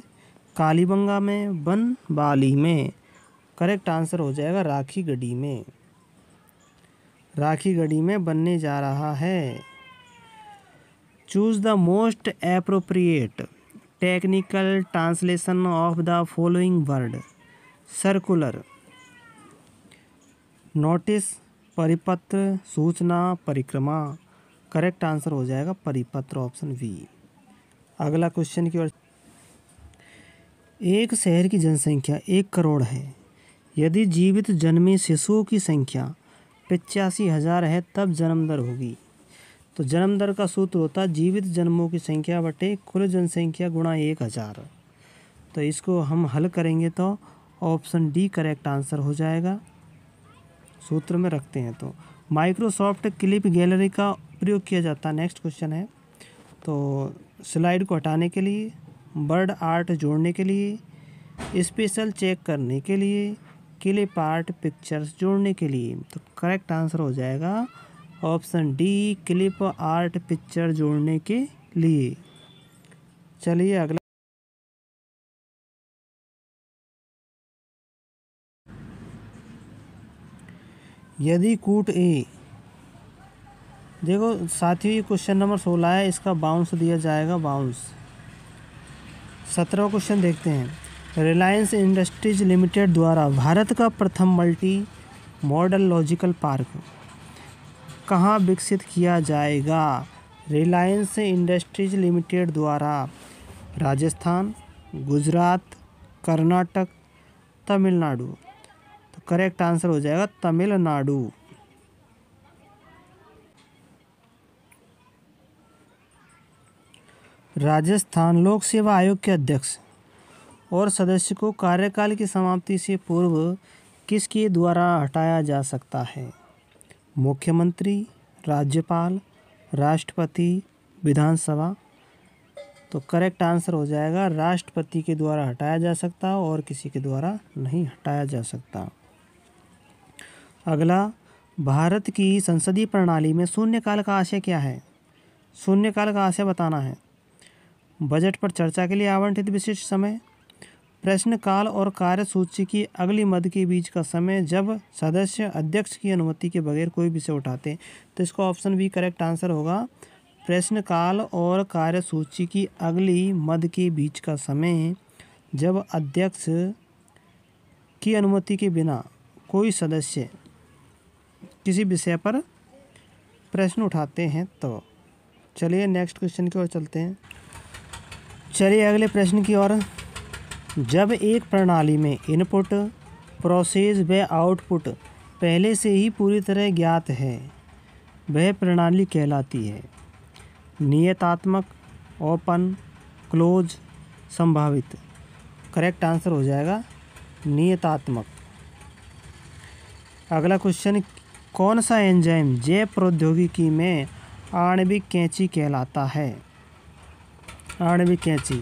कालीबंगा में बन बाली में करेक्ट आंसर हो जाएगा राखीगढ़ी में राखीगढ़ी में बनने जा रहा है choose the most appropriate technical translation of the following word circular notice परिपत्र सूचना परिक्रमा करेक्ट आंसर हो जाएगा परिपत्र ऑप्शन बी अगला क्वेश्चन की ओर एक शहर की जनसंख्या एक करोड़ है यदि जीवित जन्मी शिशुओं की संख्या पचासी हज़ार है तब जन्म दर होगी तो जन्म दर का सूत्र होता है जीवित जन्मों की संख्या बटे कुल जनसंख्या गुणा एक हज़ार तो इसको हम हल करेंगे तो ऑप्शन डी करेक्ट आंसर हो जाएगा सूत्र में रखते हैं तो माइक्रोसॉफ्ट क्लिप गैलरी का प्रयोग किया जाता है नेक्स्ट क्वेश्चन है तो स्लाइड को हटाने के लिए बर्ड आर्ट जोड़ने के लिए स्पेशल चेक करने के लिए क्लिप आर्ट पिक्चर्स जोड़ने के लिए तो करेक्ट आंसर हो जाएगा option D clip art picture जोड़ने के लिए चलिए अगला यदि कूट ए देखो सातवीं क्वेश्चन नंबर सोलह है इसका बाउंस दिया जाएगा बाउंस सत्रह क्वेश्चन देखते हैं रिलायंस इंडस्ट्रीज लिमिटेड द्वारा भारत का प्रथम मल्टी मॉडल लॉजिकल पार्क कहाँ विकसित किया जाएगा रिलायंस इंडस्ट्रीज लिमिटेड द्वारा राजस्थान गुजरात कर्नाटक तमिलनाडु करेक्ट आंसर हो जाएगा तमिलनाडु राजस्थान लोक सेवा आयोग के अध्यक्ष और सदस्य को कार्यकाल की समाप्ति से पूर्व किसके द्वारा हटाया जा सकता है मुख्यमंत्री राज्यपाल राष्ट्रपति विधानसभा तो करेक्ट आंसर हो जाएगा राष्ट्रपति के द्वारा हटाया जा सकता और किसी के द्वारा नहीं हटाया जा सकता अगला भारत की संसदीय प्रणाली में शून्यकाल का आशय क्या है शून्यकाल का आशय बताना है बजट पर चर्चा के लिए आवंटित विशिष्ट समय प्रश्नकाल और और कार्यसूची की अगली मद के बीच का समय जब सदस्य अध्यक्ष की अनुमति के बगैर कोई विषय उठाते तो इसका ऑप्शन बी करेक्ट आंसर होगा प्रश्नकाल और कार्यसूची की अगली मद के बीच का समय जब अध्यक्ष की अनुमति के बिना कोई सदस्य किसी विषय पर प्रश्न उठाते हैं तो चलिए नेक्स्ट क्वेश्चन की ओर चलते हैं चलिए अगले प्रश्न की ओर जब एक प्रणाली में इनपुट प्रोसेस व आउटपुट पहले से ही पूरी तरह ज्ञात है वह प्रणाली कहलाती है नियतात्मक ओपन क्लोज संभावित करेक्ट आंसर हो जाएगा नियतात्मक अगला क्वेश्चन कौन सा एंजाइम जैव प्रौद्योगिकी में आणविक कैंची कहलाता है आणविक कैंची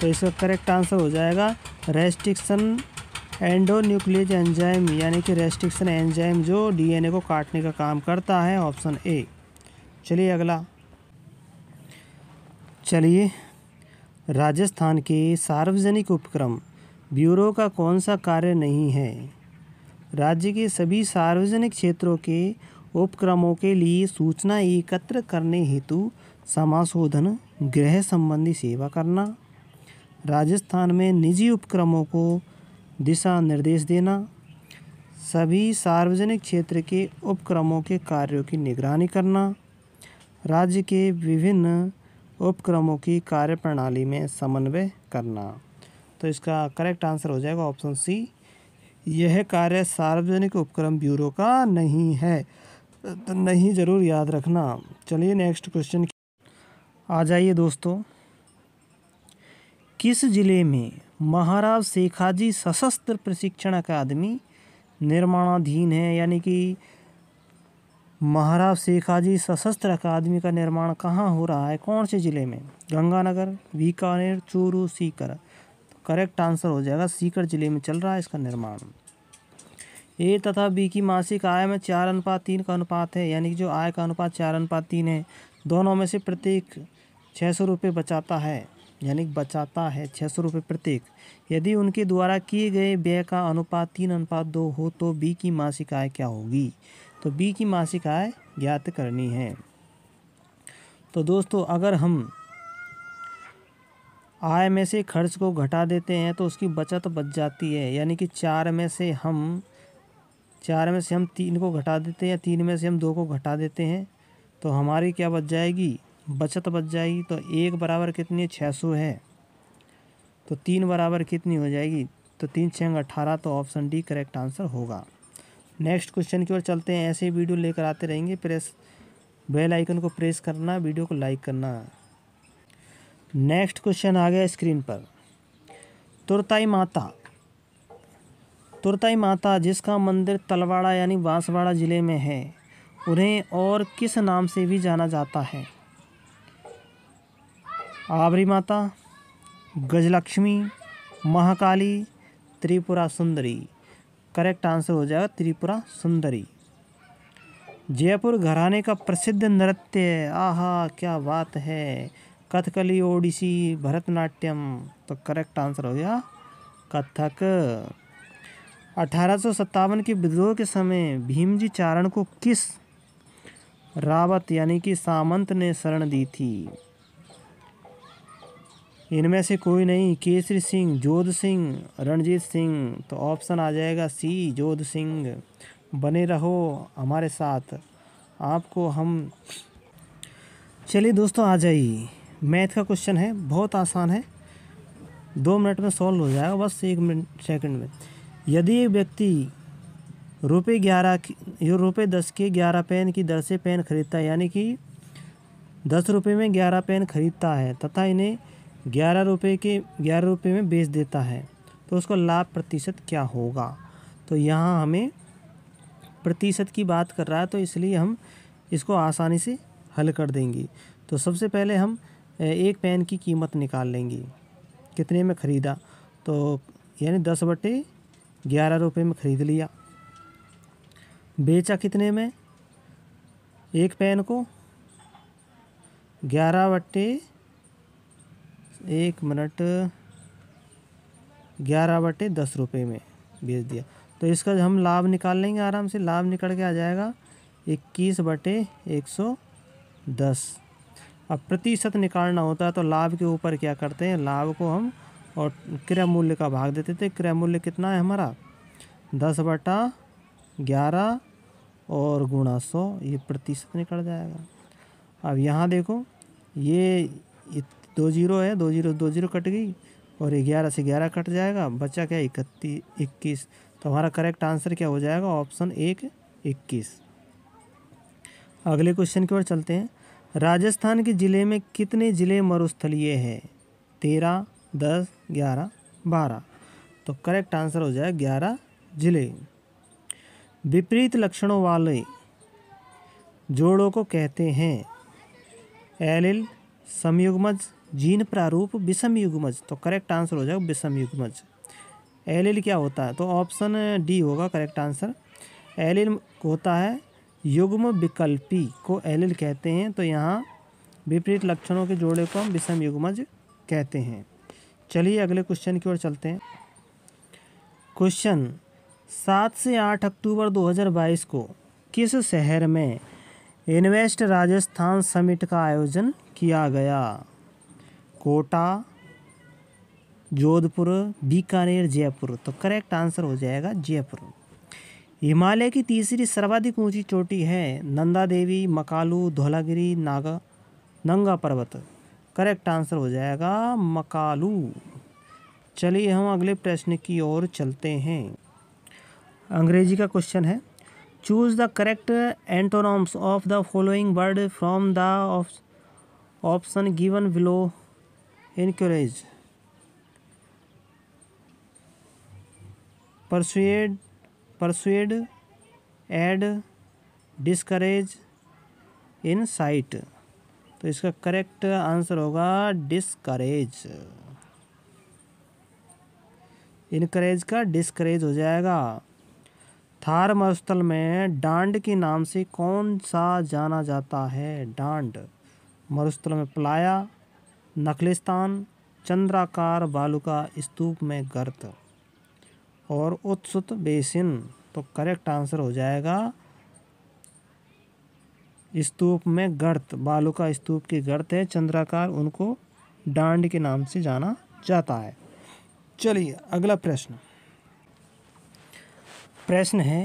तो इसका करेक्ट आंसर हो जाएगा रेस्ट्रिक्शन एंडो न्यूक्लियज एंजाइम यानी कि रेस्ट्रिक्शन एंजाइम जो डीएनए को काटने का काम करता है ऑप्शन ए चलिए अगला चलिए राजस्थान के सार्वजनिक उपक्रम ब्यूरो का कौन सा कार्य नहीं है राज्य के सभी सार्वजनिक क्षेत्रों के उपक्रमों के लिए सूचना एकत्र करने हेतु समाशोधन गृह संबंधी सेवा करना राजस्थान में निजी उपक्रमों को दिशा निर्देश देना सभी सार्वजनिक क्षेत्र के उपक्रमों के कार्यों की निगरानी करना राज्य के विभिन्न उपक्रमों की कार्यप्रणाली में समन्वय करना तो इसका करेक्ट आंसर हो जाएगा ऑप्शन सी यह कार्य सार्वजनिक उपक्रम ब्यूरो का नहीं है तो नहीं ज़रूर याद रखना चलिए नेक्स्ट क्वेश्चन आ जाइए दोस्तों किस जिले में महाराज शेखाजी सशस्त्र प्रशिक्षण अकादमी निर्माणाधीन है यानी कि महाराज शेखाजी सशस्त्र अकादमी का निर्माण कहाँ हो रहा है कौन से ज़िले में गंगानगर बीकानेर चूरू सीकर करेक्ट आंसर हो जाएगा सीकर जिले में चल रहा है इसका निर्माण ए तथा बी की मासिक आय में चार अनुपात तीन का अनुपात है यानी कि जो आय का अनुपात चार अनुपात तीन है दोनों में से प्रत्येक छः सौ रुपये बचाता है यानी बचाता है छः सौ रुपये प्रत्येक यदि उनके द्वारा किए गए व्यय का अनुपात तीन अनुपात दो हो तो बी की मासिक आय क्या होगी तो बी की मासिक आय ज्ञात करनी है तो दोस्तों अगर हम आय में से खर्च को घटा देते हैं तो उसकी बचत बच जाती है यानी कि चार में से हम चार में से हम तीन को घटा देते हैं तीन में से हम दो को घटा देते हैं तो हमारी क्या बच जाएगी बचत बच जाएगी तो एक बराबर कितनी छः सौ है तो तीन बराबर कितनी हो जाएगी तो तीन छः अठारह तो ऑप्शन डी करेक्ट आंसर होगा नेक्स्ट क्वेश्चन की ओर चलते हैं ऐसे ही वीडियो लेकर आते रहेंगे प्रेस बेल आइकन को प्रेस करना वीडियो को लाइक करना नेक्स्ट क्वेश्चन आ गया स्क्रीन पर तुरताई माता तुरताई माता जिसका मंदिर तलवाड़ा यानी बांसवाड़ा ज़िले में है उन्हें और किस नाम से भी जाना जाता है आबरी माता गजलक्ष्मी महाकाली त्रिपुरा सुंदरी करेक्ट आंसर हो जाएगा त्रिपुरा सुंदरी जयपुर घराने का प्रसिद्ध नृत्य आहा क्या बात है कथकली ओडिसी भरतनाट्यम तो करेक्ट आंसर हो गया कथक अठारह के विद्रोह के समय भीमजी चारण को किस रावत यानी कि सामंत ने शरण दी थी इनमें से कोई नहीं केसरी सिंह जोध सिंह रणजीत सिंह तो ऑप्शन आ जाएगा सी जोध सिंह बने रहो हमारे साथ आपको हम चलिए दोस्तों आ जाइए मैथ का क्वेश्चन है बहुत आसान है दो मिनट में सॉल्व हो जाएगा बस एक मिनट सेकंड में यदि एक व्यक्ति रुपये ग्यारह यो रुपये दस के ग्यारह पेन की दर से पेन खरीदता है यानी कि दस रुपये में ग्यारह पेन खरीदता है तथा इन्हें ग्यारह रुपये के ग्यारह रुपये में बेच देता है तो उसका लाभ प्रतिशत क्या होगा तो यहाँ हमें प्रतिशत की बात कर रहा है तो इसलिए हम इसको आसानी से हल कर देंगे तो सबसे पहले हम एक पेन की कीमत निकाल लेंगी कितने में ख़रीदा तो यानी दस बटे ग्यारह रुपये में ख़रीद लिया बेचा कितने में एक पेन को ग्यारह बटे एक मिनट ग्यारह बटे दस रुपये में बेच दिया तो इसका हम लाभ निकाल लेंगे आराम से लाभ निकल के आ जाएगा इक्कीस बटे एक सौ दस अब प्रतिशत निकालना होता है तो लाभ के ऊपर क्या करते हैं लाभ को हम और क्रय मूल्य का भाग देते थे क्रय मूल्य कितना है हमारा दस बटा ग्यारह और गुणा सौ ये प्रतिशत निकल जाएगा अब यहाँ देखो ये दो जीरो है दो जीरो दो जीरो कट गई और ग्यारह से ग्यारह कट जाएगा बचा क्या इकतीस इक्कीस तो हमारा करेक्ट आंसर क्या हो जाएगा ऑप्शन एक इक्कीस अगले क्वेश्चन की ओर चलते हैं राजस्थान के ज़िले में कितने ज़िले मरुस्थलीय हैं तेरह दस ग्यारह बारह तो करेक्ट आंसर हो जाए ग्यारह ज़िले विपरीत लक्षणों वाले जोड़ों को कहते हैं एलिल समयुग्मज जीन प्रारूप विषम तो करेक्ट आंसर हो जाएगा विषम एलिल क्या होता है तो ऑप्शन डी होगा करेक्ट आंसर एलिल होता है युग्म विकल्पी को एलिल कहते हैं तो यहाँ विपरीत लक्षणों के जोड़े को हम विषम युग्मज कहते हैं चलिए अगले क्वेश्चन की ओर चलते हैं क्वेश्चन सात से आठ अक्टूबर 2022 को किस शहर में इन्वेस्ट राजस्थान समिट का आयोजन किया गया कोटा जोधपुर बीकानेर जयपुर तो करेक्ट आंसर हो जाएगा जयपुर हिमालय की तीसरी सर्वाधिक ऊंची चोटी है नंदा देवी मकालू धौलागिरी नागा नंगा पर्वत करेक्ट आंसर हो जाएगा मकालू चलिए हम अगले प्रश्न की ओर चलते हैं अंग्रेजी का क्वेश्चन है choose the correct antonyms of the following word from the option given below encourage persuade persuaded discourage साइट तो इसका करेक्ट आंसर होगा डिस्करेज इनकरेज का डिस्करेज हो जाएगा थार मरुस्थल में डांड के नाम से कौन सा जाना जाता है डांड मरुस्थल में पलाया नखलिस्तान चंद्राकार बालुका स्तूप में गर्त और उत्सुत बेसिन तो करेक्ट आंसर हो जाएगा स्तूप में गर्त बालू का स्तूप की गर्त है चंद्राकार उनको डांड के नाम से जाना जाता है चलिए अगला प्रश्न प्रश्न है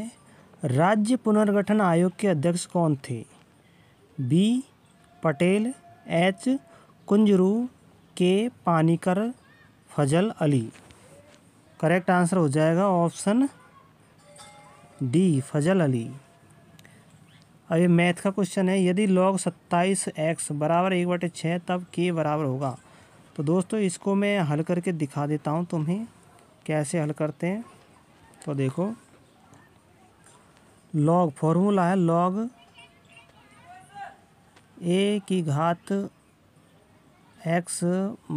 राज्य पुनर्गठन आयोग के अध्यक्ष कौन थे B Patel H Kunzru K Panikkar Fazal Ali correct answer हो जाएगा ऑप्शन डी फजल अली अब ये मैथ का क्वेश्चन है यदि लॉग सत्ताईस एक्स बराबर एक बटे छः तब के बराबर होगा तो दोस्तों इसको मैं हल करके दिखा देता हूँ तुम्हें कैसे हल करते हैं तो देखो लॉग फॉर्मूला है लॉग ए की घात एक्स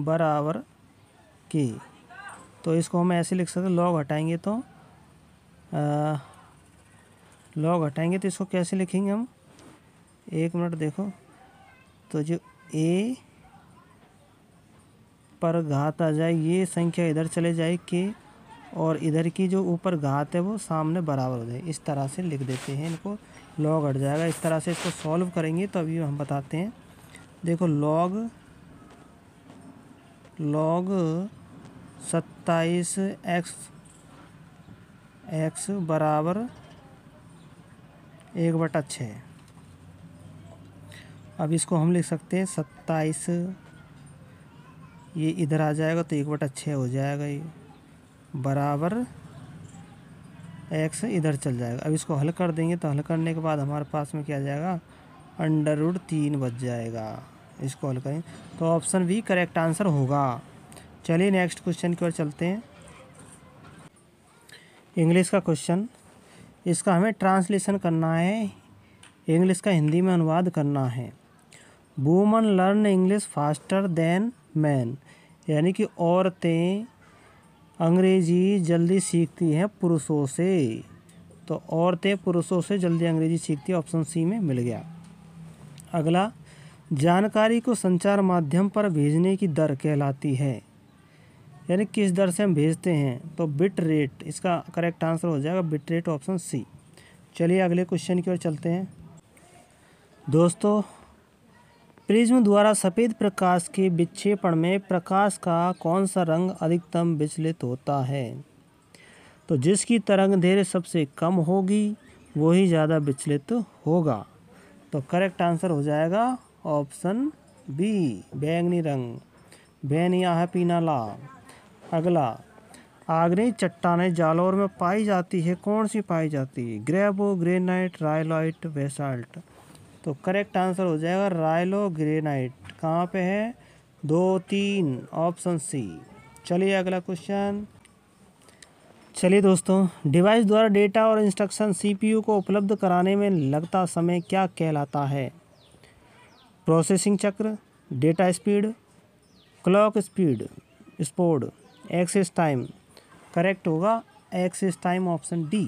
बराबर के तो इसको हम ऐसे लिख सकते लॉग हटाएंगे तो लॉग हटाएंगे तो इसको कैसे लिखेंगे हम एक मिनट देखो तो जो ए पर घात आ जाए ये संख्या इधर चले जाए के और इधर की जो ऊपर घात है वो सामने बराबर हो जाए इस तरह से लिख देते हैं इनको लॉग हट जाएगा इस तरह से इसको सॉल्व करेंगे तो अभी हम बताते हैं देखो लॉग लॉग सत्ताईस एक्स एक्स बराबर एक बटा छः अब इसको हम लिख सकते हैं सत्ताईस ये इधर आ जाएगा तो एक बटा छः हो जाएगा ये बराबर एक्स इधर चल जाएगा अब इसको हल कर देंगे तो हल करने के बाद हमारे पास में क्या आ जाएगा अंडर रूट तीन बच जाएगा इसको हल करें तो ऑप्शन बी करेक्ट आंसर होगा चलिए नेक्स्ट क्वेश्चन की ओर चलते हैं इंग्लिश का क्वेश्चन इसका हमें ट्रांसलेशन करना है इंग्लिश का हिंदी में अनुवाद करना है woman learn English faster than man यानी कि औरतें अंग्रेजी जल्दी सीखती हैं पुरुषों से तो औरतें पुरुषों से जल्दी अंग्रेजी सीखती हैं ऑप्शन सी में मिल गया अगला जानकारी को संचार माध्यम पर भेजने की दर कहलाती है यानी किस दर से हम भेजते हैं तो बिट रेट इसका करेक्ट आंसर हो जाएगा बिट रेट ऑप्शन सी चलिए अगले क्वेश्चन की ओर चलते हैं दोस्तों प्रिज्म द्वारा सफ़ेद प्रकाश के विक्षेपण में प्रकाश का कौन सा रंग अधिकतम विचलित होता है तो जिसकी तरंग धैर्य सबसे कम होगी वही ज़्यादा विचलित होगा तो करेक्ट आंसर हो जाएगा ऑप्शन बी बैंगनी रंग बैन या है पीना ला अगला आग्नेय चट्टाने जालौर में पाई जाती है कौन सी पाई जाती है ग्रेबो ग्रेनाइट रायलॉइट वेसाल्ट तो करेक्ट आंसर हो जाएगा रायलो ग्रेनाइट कहाँ पे है दो तीन ऑप्शन सी चलिए अगला क्वेश्चन चलिए दोस्तों डिवाइस द्वारा डेटा और इंस्ट्रक्शन सीपीयू को उपलब्ध कराने में लगता समय क्या कहलाता है प्रोसेसिंग चक्र डेटा स्पीड क्लॉक स्पीड स्पोर्ड इज टाइम करेक्ट होगा is time option D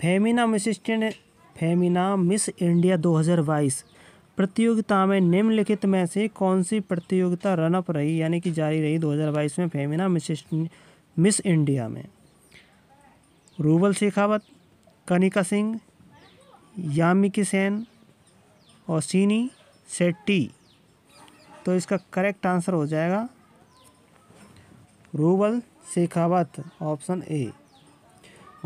Femina मिसिस्टेंट फेमिना मिस इंडिया 2022 प्रतियोगिता में निम्नलिखित में से कौन सी प्रतियोगिता रनअप रही यानी कि जारी रही 2022 में फेमिना मिस मिस इंडिया में रूबल शेखावत कनिका सिंह यामिकी सेन और सीनी सेट्टी तो इसका करेक्ट आंसर हो जाएगा रूबल शेखावत ऑप्शन ए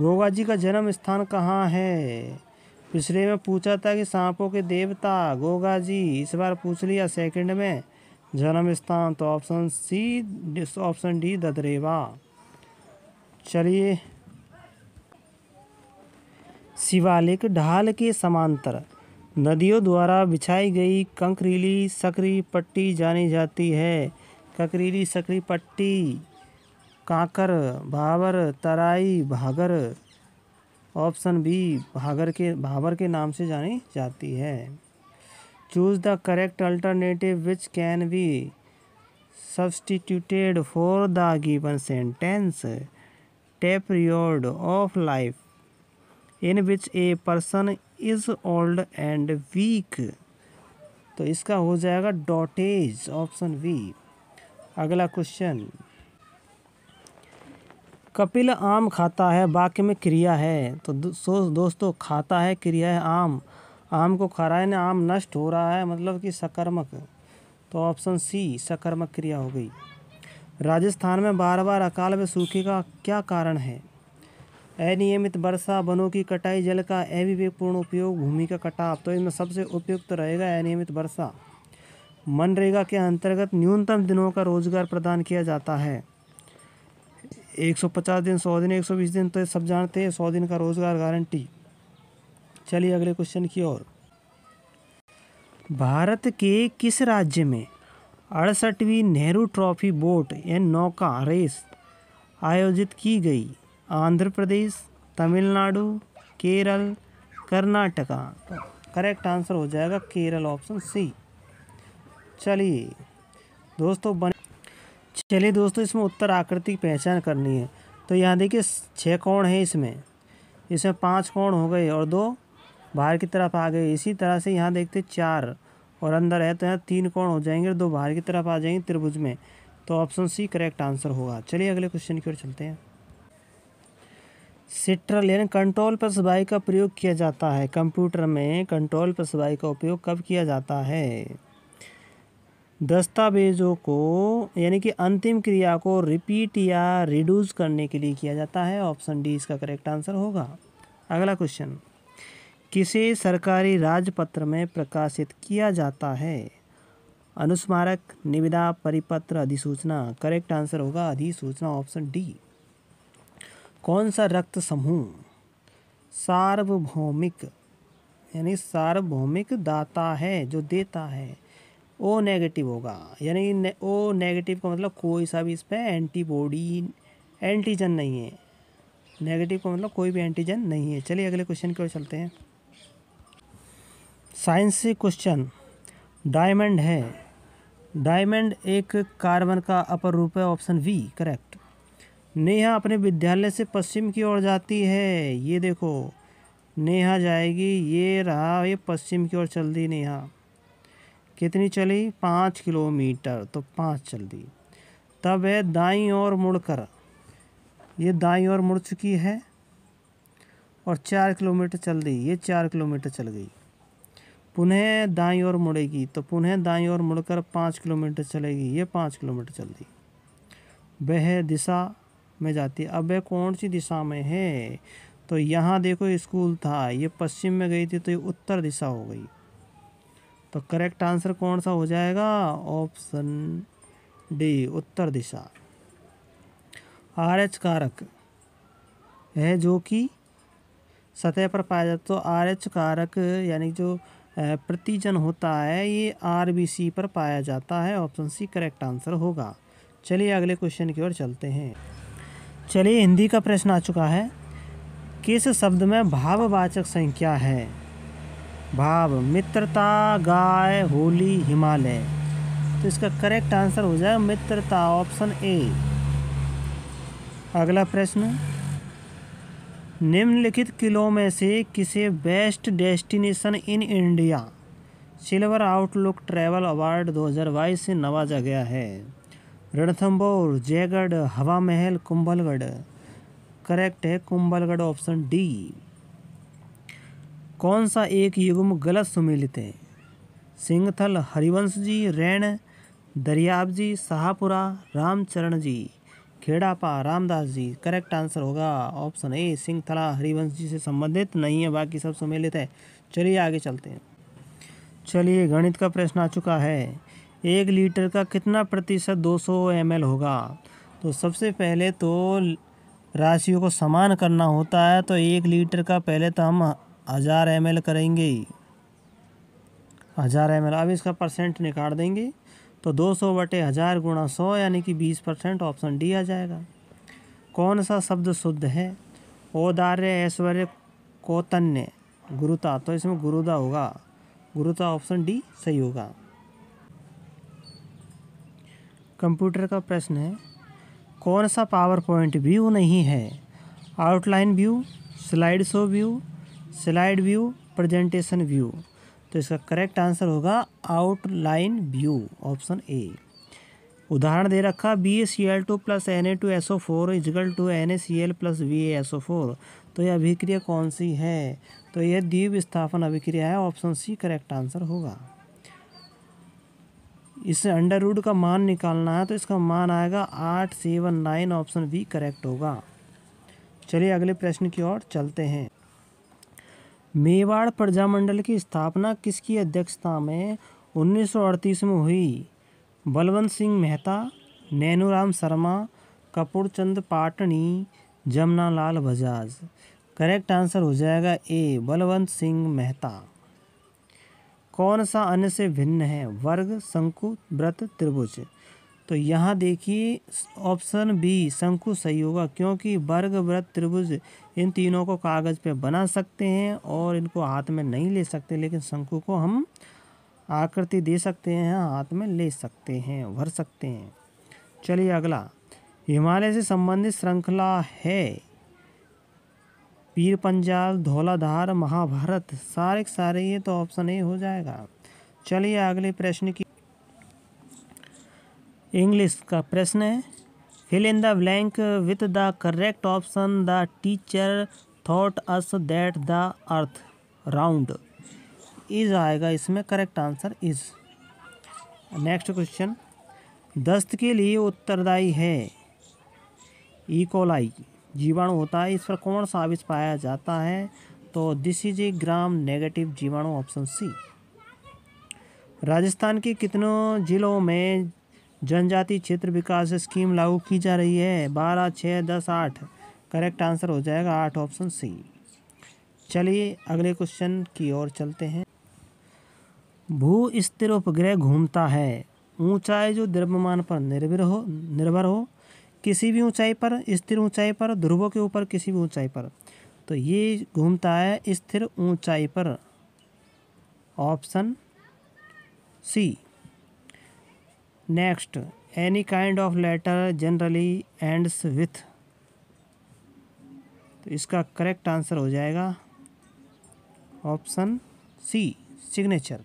गोगा जी का जन्म स्थान कहाँ है पिछले में पूछा था कि सांपों के देवता गोगा जी इस बार पूछ लिया सेकंड में जन्म स्थान तो option C option D Dadrewa चलिए शिवालिक ढाल के समांतर नदियों द्वारा बिछाई गई कंकरीली सकरी पट्टी जानी जाती है कंकरीली सकरी पट्टी कांकर भावर तराई भागर ऑप्शन बी भागर के भावर के नाम से जानी जाती है choose the correct alternative which can be substituted for the given sentence the period of life in which a person is old and weak तो इसका हो जाएगा डॉटेज ऑप्शन बी अगला क्वेश्चन कपिल आम खाता है वाक्य में क्रिया है तो दो, दोस्तों खाता है क्रिया है आम आम को खा रहा है ना आम नष्ट हो रहा है मतलब कि सकर्मक तो ऑप्शन सी सकर्मक क्रिया हो गई राजस्थान में बार बार अकाल व सूखे का क्या कारण है अनियमित वर्षा वनों की कटाई जल का अविवेकपूर्ण उपयोग भूमि का कटाव तो इनमें सबसे उपयुक्त तो रहेगा अनियमित वर्षा मनरेगा के अंतर्गत न्यूनतम दिनों का रोजगार प्रदान किया जाता है एक सौ पचास दिन सौ दिन एक सौ बीस दिन तो सब जानते हैं सौ दिन का रोजगार गारंटी चलिए अगले क्वेश्चन की ओर भारत के किस राज्य में अड़सठवीं नेहरू ट्रॉफी बोट या नौका रेस आयोजित की गई आंध्र प्रदेश तमिलनाडु केरल कर्नाटका तो करेक्ट आंसर हो जाएगा केरल ऑप्शन सी चलिए दोस्तों बने चलिए दोस्तों इसमें उत्तर आकृति की पहचान करनी है तो यहाँ देखिए छः कोण है इसमें इसमें पाँच कोण हो गए और दो बाहर की तरफ आ गए इसी तरह से यहाँ देखते चार और अंदर है तो यहाँ तीन कोण हो जाएंगे और दो बाहर की तरफ आ जाएंगे त्रिभुज में तो ऑप्शन सी करेक्ट आंसर होगा चलिए अगले क्वेश्चन की ओर चलते हैं सिट्रल यानी कंट्रोल प्लस वाई का प्रयोग किया जाता है कंप्यूटर में कंट्रोल प्लस वाई का उपयोग कब किया जाता है दस्तावेज़ों को यानी कि अंतिम क्रिया को रिपीट या रिड्यूस करने के लिए किया जाता है ऑप्शन डी इसका करेक्ट आंसर होगा अगला क्वेश्चन किसे सरकारी राजपत्र में प्रकाशित किया जाता है अनुस्मारक निविदा परिपत्र अधिसूचना करेक्ट आंसर होगा अधिसूचना ऑप्शन डी कौन सा रक्त समूह सार्वभौमिक यानी सार्वभौमिक दाता है जो देता है ओ नेगेटिव होगा यानी ने, ओ नेगेटिव का मतलब कोई सा भी इस पर एंटीबॉडी एंटीजन नहीं है नेगेटिव का मतलब कोई भी एंटीजन नहीं है चलिए अगले क्वेश्चन की ओर चलते हैं साइंस से क्वेश्चन डायमंड है डायमंड एक कार्बन का अपर रूप है ऑप्शन वी करेक्ट नेहा अपने विद्यालय से पश्चिम की ओर जाती है ये देखो नेहा जाएगी ये रहा ये पश्चिम की ओर चल दी नेहा कितनी चली पाँच किलोमीटर तो पाँच चल दी तब है दाई और मुड़कर ये दाई और मुड़ चुकी है और चार किलोमीटर चल दी ये चार किलोमीटर चल गई पुनः दाई और मुड़ेगी तो पुनः दाई और मुड़कर पाँच किलोमीटर चलेगी ये पाँच किलोमीटर चल दी वह दिशा में जाती अब वह कौन सी दिशा में है तो यहाँ देखो स्कूल था ये पश्चिम में गई थी तो ये उत्तर दिशा हो गई तो करेक्ट आंसर कौन सा हो जाएगा ऑप्शन डी उत्तर दिशा आर एच कारक है जो कि सतह पर पाया जाता तो आर एच कारक यानी जो प्रतिजन होता है ये आर बी सी पर पाया जाता है ऑप्शन सी करेक्ट आंसर होगा चलिए अगले क्वेश्चन की ओर चलते हैं चलिए हिंदी का प्रश्न आ चुका है किस शब्द में भाववाचक संख्या है भाव मित्रता गाय होली हिमालय तो इसका करेक्ट आंसर हो जाए मित्रता ऑप्शन ए अगला प्रश्न निम्नलिखित किलों में से किसे best destination in India silver outlook travel award 2022 से नवाजा गया है रणथम्बोर जयगढ़ हवा महल कुंभलगढ़ करेक्ट है कुंभलगढ़ ऑप्शन डी कौन सा एक युगम गलत सुमेलित है सिंहथल हरिवंश जी रैण दरियाब जी शाहपुरा रामचरण जी खेड़ापा रामदास जी करेक्ट आंसर होगा ऑप्शन ए सिंहथला हरिवंश जी से संबंधित नहीं है बाकी सब सुमेलित है चलिए आगे चलते हैं चलिए गणित का प्रश्न आ चुका है एक लीटर का कितना प्रतिशत 200 सौ होगा तो सबसे पहले तो राशियों को समान करना होता है तो एक लीटर का पहले तो हम हज़ार एम करेंगे हज़ार एम अब इसका परसेंट निकाल देंगे तो 200 बटे हज़ार गुणा सौ यानी कि 20 परसेंट ऑप्शन डी आ जाएगा कौन सा शब्द शुद्ध है ओदार्य ऐश्वर्य कोतन्य गुरुता तो इसमें गुरुदा होगा गुरुता ऑप्शन डी सही होगा कंप्यूटर का प्रश्न है कौन सा पावर पॉइंट व्यू नहीं है outline view slide show view slide view presentation view तो इसका करेक्ट आंसर होगा आउटलाइन व्यू ऑप्शन ए उदाहरण दे रखा B A C L two plus N A two S O four is equal two N A C L plus V A S O four तो यह अभिक्रिया कौन सी है तो यह द्वीप स्थापन अभिक्रिया है ऑप्शन सी करेक्ट आंसर होगा इस अंडर रूड का मान निकालना है तो इसका मान आएगा आठ seven nine option B correct होगा चलिए अगले प्रश्न की ओर चलते हैं मेवाड़ प्रजामंडल की स्थापना किसकी अध्यक्षता में 1938 में हुई बलवंत सिंह मेहता नैनूराम शर्मा कपूर चंद पाटनी लाल बजाज करेक्ट आंसर हो जाएगा ए बलवंत सिंह मेहता कौन सा अन्य से भिन्न है वर्ग शंकु व्रत त्रिभुज तो यहाँ देखिए ऑप्शन बी शंकु सही होगा क्योंकि वर्ग व्रत त्रिभुज इन तीनों को कागज़ पे बना सकते हैं और इनको हाथ में नहीं ले सकते लेकिन शंकु को हम आकृति दे सकते हैं हाथ में ले सकते हैं भर सकते हैं चलिए अगला हिमालय से संबंधित श्रृंखला है पीर पंजाल धौलाधार महाभारत सारे सारे ये तो ऑप्शन ए हो जाएगा चलिए अगले प्रश्न की इंग्लिश का प्रश्न है fill in the blank with the correct option the teacher thought us that the earth round is आएगा इसमें correct answer is next question दस्त के लिए उत्तरदायी है ईकोलाई e जीवाणु होता है इस पर कौन सा आविष पाया जाता है तो this is a gram negative जीवाणु ऑप्शन सी राजस्थान के कितनों जिलों में जनजाति क्षेत्र विकास स्कीम लागू की जा रही है बारह छः दस आठ करेक्ट आंसर हो जाएगा आठ ऑप्शन सी चलिए अगले क्वेश्चन की ओर चलते हैं भू स्थिर उपग्रह घूमता है ऊंचाई जो द्रव्यमान पर निर्भर हो निर्भर हो किसी भी ऊंचाई पर स्थिर ऊंचाई पर ध्रुवों के ऊपर किसी भी ऊंचाई पर तो ये घूमता है स्थिर ऊंचाई पर option C next any kind of letter generally ends with तो इसका करेक्ट आंसर हो जाएगा ऑप्शन सी सिग्नेचर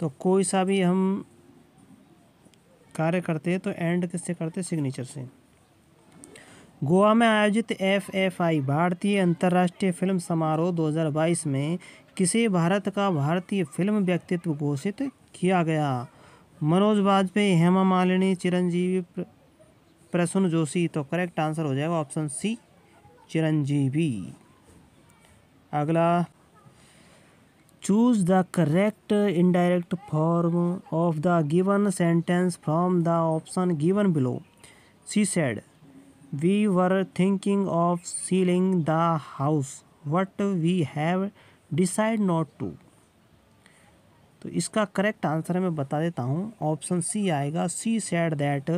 तो कोई सा भी हम कार्य करते हैं तो एंड किससे करते सिग्नेचर से गोवा में आयोजित एफ एफ आई भारतीय अंतर्राष्ट्रीय फिल्म समारोह 2022 में किसे भारत का भारतीय फिल्म व्यक्तित्व घोषित किया गया मनोज वाजपेयी हेमा मालिनी चिरंजीवी प्रसून जोशी तो करेक्ट आंसर हो जाएगा ऑप्शन सी चिरंजीवी अगला choose the correct indirect form of the given sentence from the option given below she said we were thinking of selling the house but we have decide not to तो इसका correct answer मैं बता देता हूँ option C आएगा she said that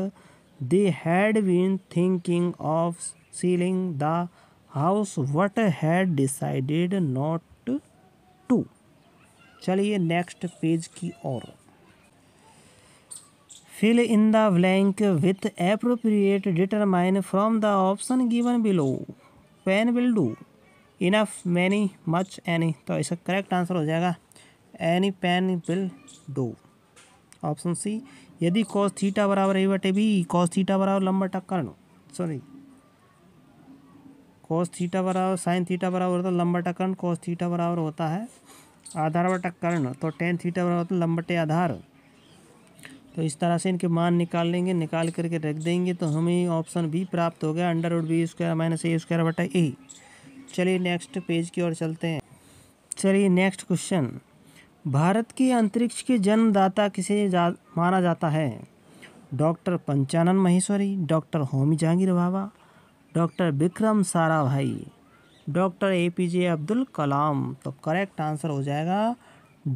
they had been thinking of selling the house but had decided not to चलिए next page की ओर fill in the blank with appropriate determine from the option given below pen will do enough many much any तो इसका correct answer हो जाएगा any pen will do option C यदि cos theta बराबर ए बटे B cos theta बराबर लंबा टक्कर सॉरी कॉस थीटा बराबर साइन थीटा बराबर होता तो है लंबा टक्कर कॉस थीटा बराबर होता है आधार बटा कर्ण तो टेन थीटा बराबर होता तो है लंबटे आधार तो इस तरह से इनके मान निकाल लेंगे निकाल करके रख देंगे तो हमें ऑप्शन बी प्राप्त हो गया under root B square minus A square बटा ए चलिए नेक्स्ट पेज की ओर चलते हैं चलिए नेक्स्ट क्वेश्चन भारत के अंतरिक्ष के जन्मदाता किसे जा, माना जाता है doctor Panchanan Maheshwari doctor Homi Jahangir Bhabha doctor Vikram Sarabhai doctor A P J Abdul Kalam तो करेक्ट आंसर हो जाएगा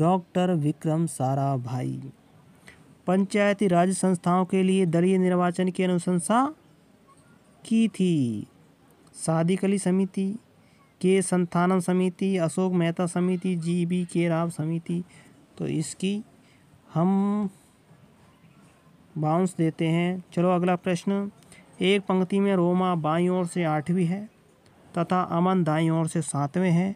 डॉक्टर विक्रम सारा भाई पंचायती राज संस्थाओं के लिए दलीय निर्वाचन की अनुशंसा की थी शादी कली समिति के संथानन समिति अशोक मेहता समिति जी बी के राव समिति तो इसकी हम बाउंस देते हैं चलो अगला प्रश्न एक पंक्ति में रोमा बाई ओर से आठवीं है तथा अमन दाई ओर से सातवें हैं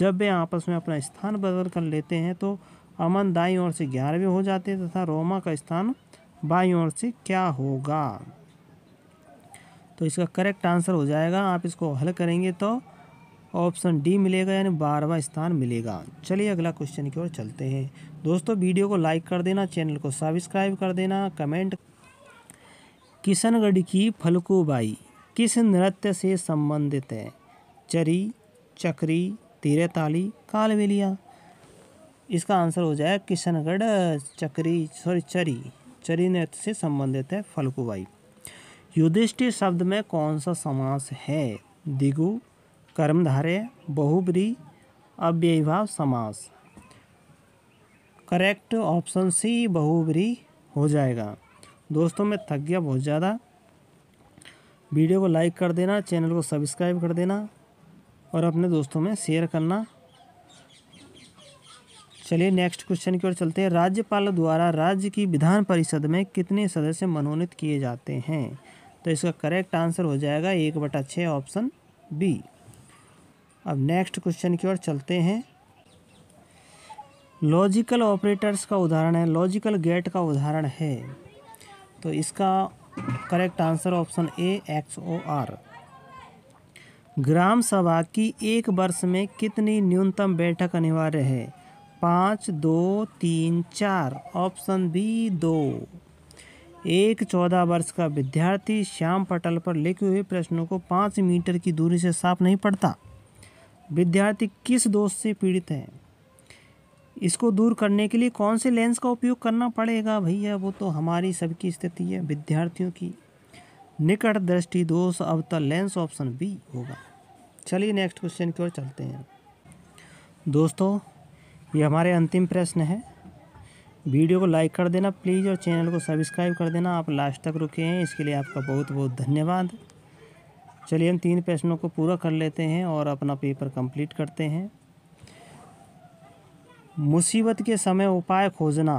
जब वे आपस में अपना स्थान बदल कर लेते हैं तो अमन दाई ओर से ग्यारहवें हो जाते हैं तथा रोमा का स्थान बाई ओर से क्या होगा तो इसका करेक्ट आंसर हो जाएगा आप इसको हल करेंगे तो ऑप्शन डी मिलेगा यानी बारहवा स्थान मिलेगा चलिए अगला क्वेश्चन की ओर चलते हैं दोस्तों वीडियो को लाइक कर देना चैनल को सब्सक्राइब कर देना कमेंट किशनगढ़ की फलकूबाई किस नृत्य से संबंधित है चरी चक्री तीरेताली कालवेलिया इसका आंसर हो जाए किशनगढ़ चक्री सॉरी चरी चरी नृत्य से संबंधित है फलकूबाई युधिष्ठिर शब्द में कौन सा समास है दिगु कर्मधारय बहुब्री अव्ययभाव समास करेक्ट ऑप्शन सी बहुब्री हो जाएगा दोस्तों मैं थक गया बहुत ज़्यादा वीडियो को लाइक कर देना चैनल को सब्सक्राइब कर देना और अपने दोस्तों में शेयर करना चलिए नेक्स्ट क्वेश्चन की ओर चलते हैं राज्यपाल द्वारा राज्य की विधान परिषद में कितने सदस्य मनोनीत किए जाते हैं तो इसका करेक्ट आंसर हो जाएगा एक बटा छः ऑप्शन बी अब नेक्स्ट क्वेश्चन की ओर चलते हैं लॉजिकल ऑपरेटर्स का उदाहरण है लॉजिकल गेट का उदाहरण है तो इसका correct answer option A X O R ग्राम सभा की एक वर्ष में कितनी न्यूनतम बैठक अनिवार्य है पाँच दो तीन चार ऑप्शन बी दो एक चौदह वर्ष का विद्यार्थी श्याम पटल पर लिखे हुए प्रश्नों को पाँच मीटर की दूरी से साफ नहीं पड़ता विद्यार्थी किस दोष से पीड़ित है इसको दूर करने के लिए कौन से लेंस का उपयोग करना पड़ेगा भैया वो तो हमारी सबकी स्थिति है विद्यार्थियों की निकट दृष्टि दोष अवतल लेंस ऑप्शन बी होगा चलिए नेक्स्ट क्वेश्चन की ओर चलते हैं दोस्तों ये हमारे अंतिम प्रश्न है वीडियो को लाइक कर देना प्लीज़ और चैनल को सब्सक्राइब कर देना आप लास्ट तक रुके हैं इसके लिए आपका बहुत बहुत धन्यवाद चलिए हम तीन प्रश्नों को पूरा कर लेते हैं और अपना पेपर कंप्लीट करते हैं मुसीबत के समय उपाय खोजना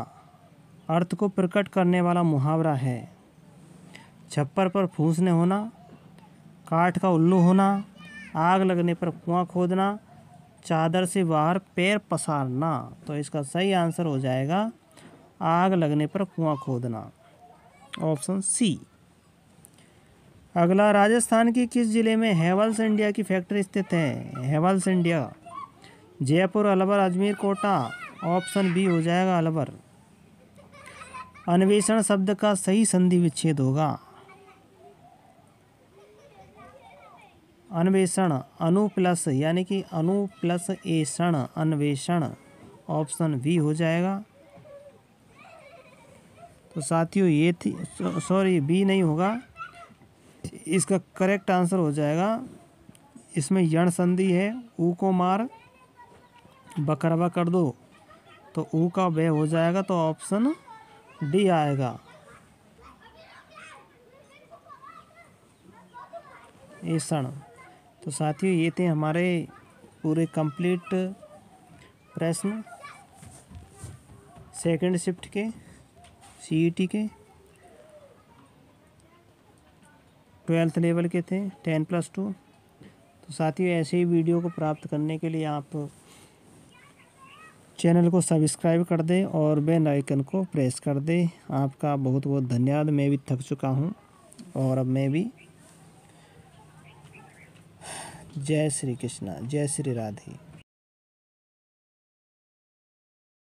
अर्थ को प्रकट करने वाला मुहावरा है छप्पर पर फूसने होना काठ का उल्लू होना आग लगने पर कुआं खोदना चादर से बाहर पैर पसारना तो इसका सही आंसर हो जाएगा आग लगने पर कुआं खोदना ऑप्शन सी अगला राजस्थान के किस ज़िले में हेवल्स इंडिया की फैक्ट्री स्थित है Havells India Jaipur Alwar Ajmer Kota option B हो जाएगा अलवर अन्वेषण शब्द का सही संधि विच्छेद होगा अन्वेषण अनु प्लस यानी कि अनु प्लस एषण अन्वेषण ऑप्शन बी हो जाएगा तो साथियों ये थी सॉरी बी नहीं होगा इसका करेक्ट आंसर हो जाएगा इसमें यण संधि है ऊ को मार बकरवा कर दो तो ऊ का वे हो जाएगा तो ऑप्शन डी आएगा सण तो साथियों ये थे हमारे पूरे कंप्लीट प्रश्न सेकंड शिफ्ट के सीईटी e के ट्वेल्थ लेवल के थे टेन प्लस टू तो साथियों ऐसे ही वीडियो को प्राप्त करने के लिए आप चैनल को सब्सक्राइब कर दें और बेल आइकन को प्रेस कर दें आपका बहुत बहुत धन्यवाद मैं भी थक चुका हूँ और अब मैं भी जय श्री कृष्णा जय श्री राधे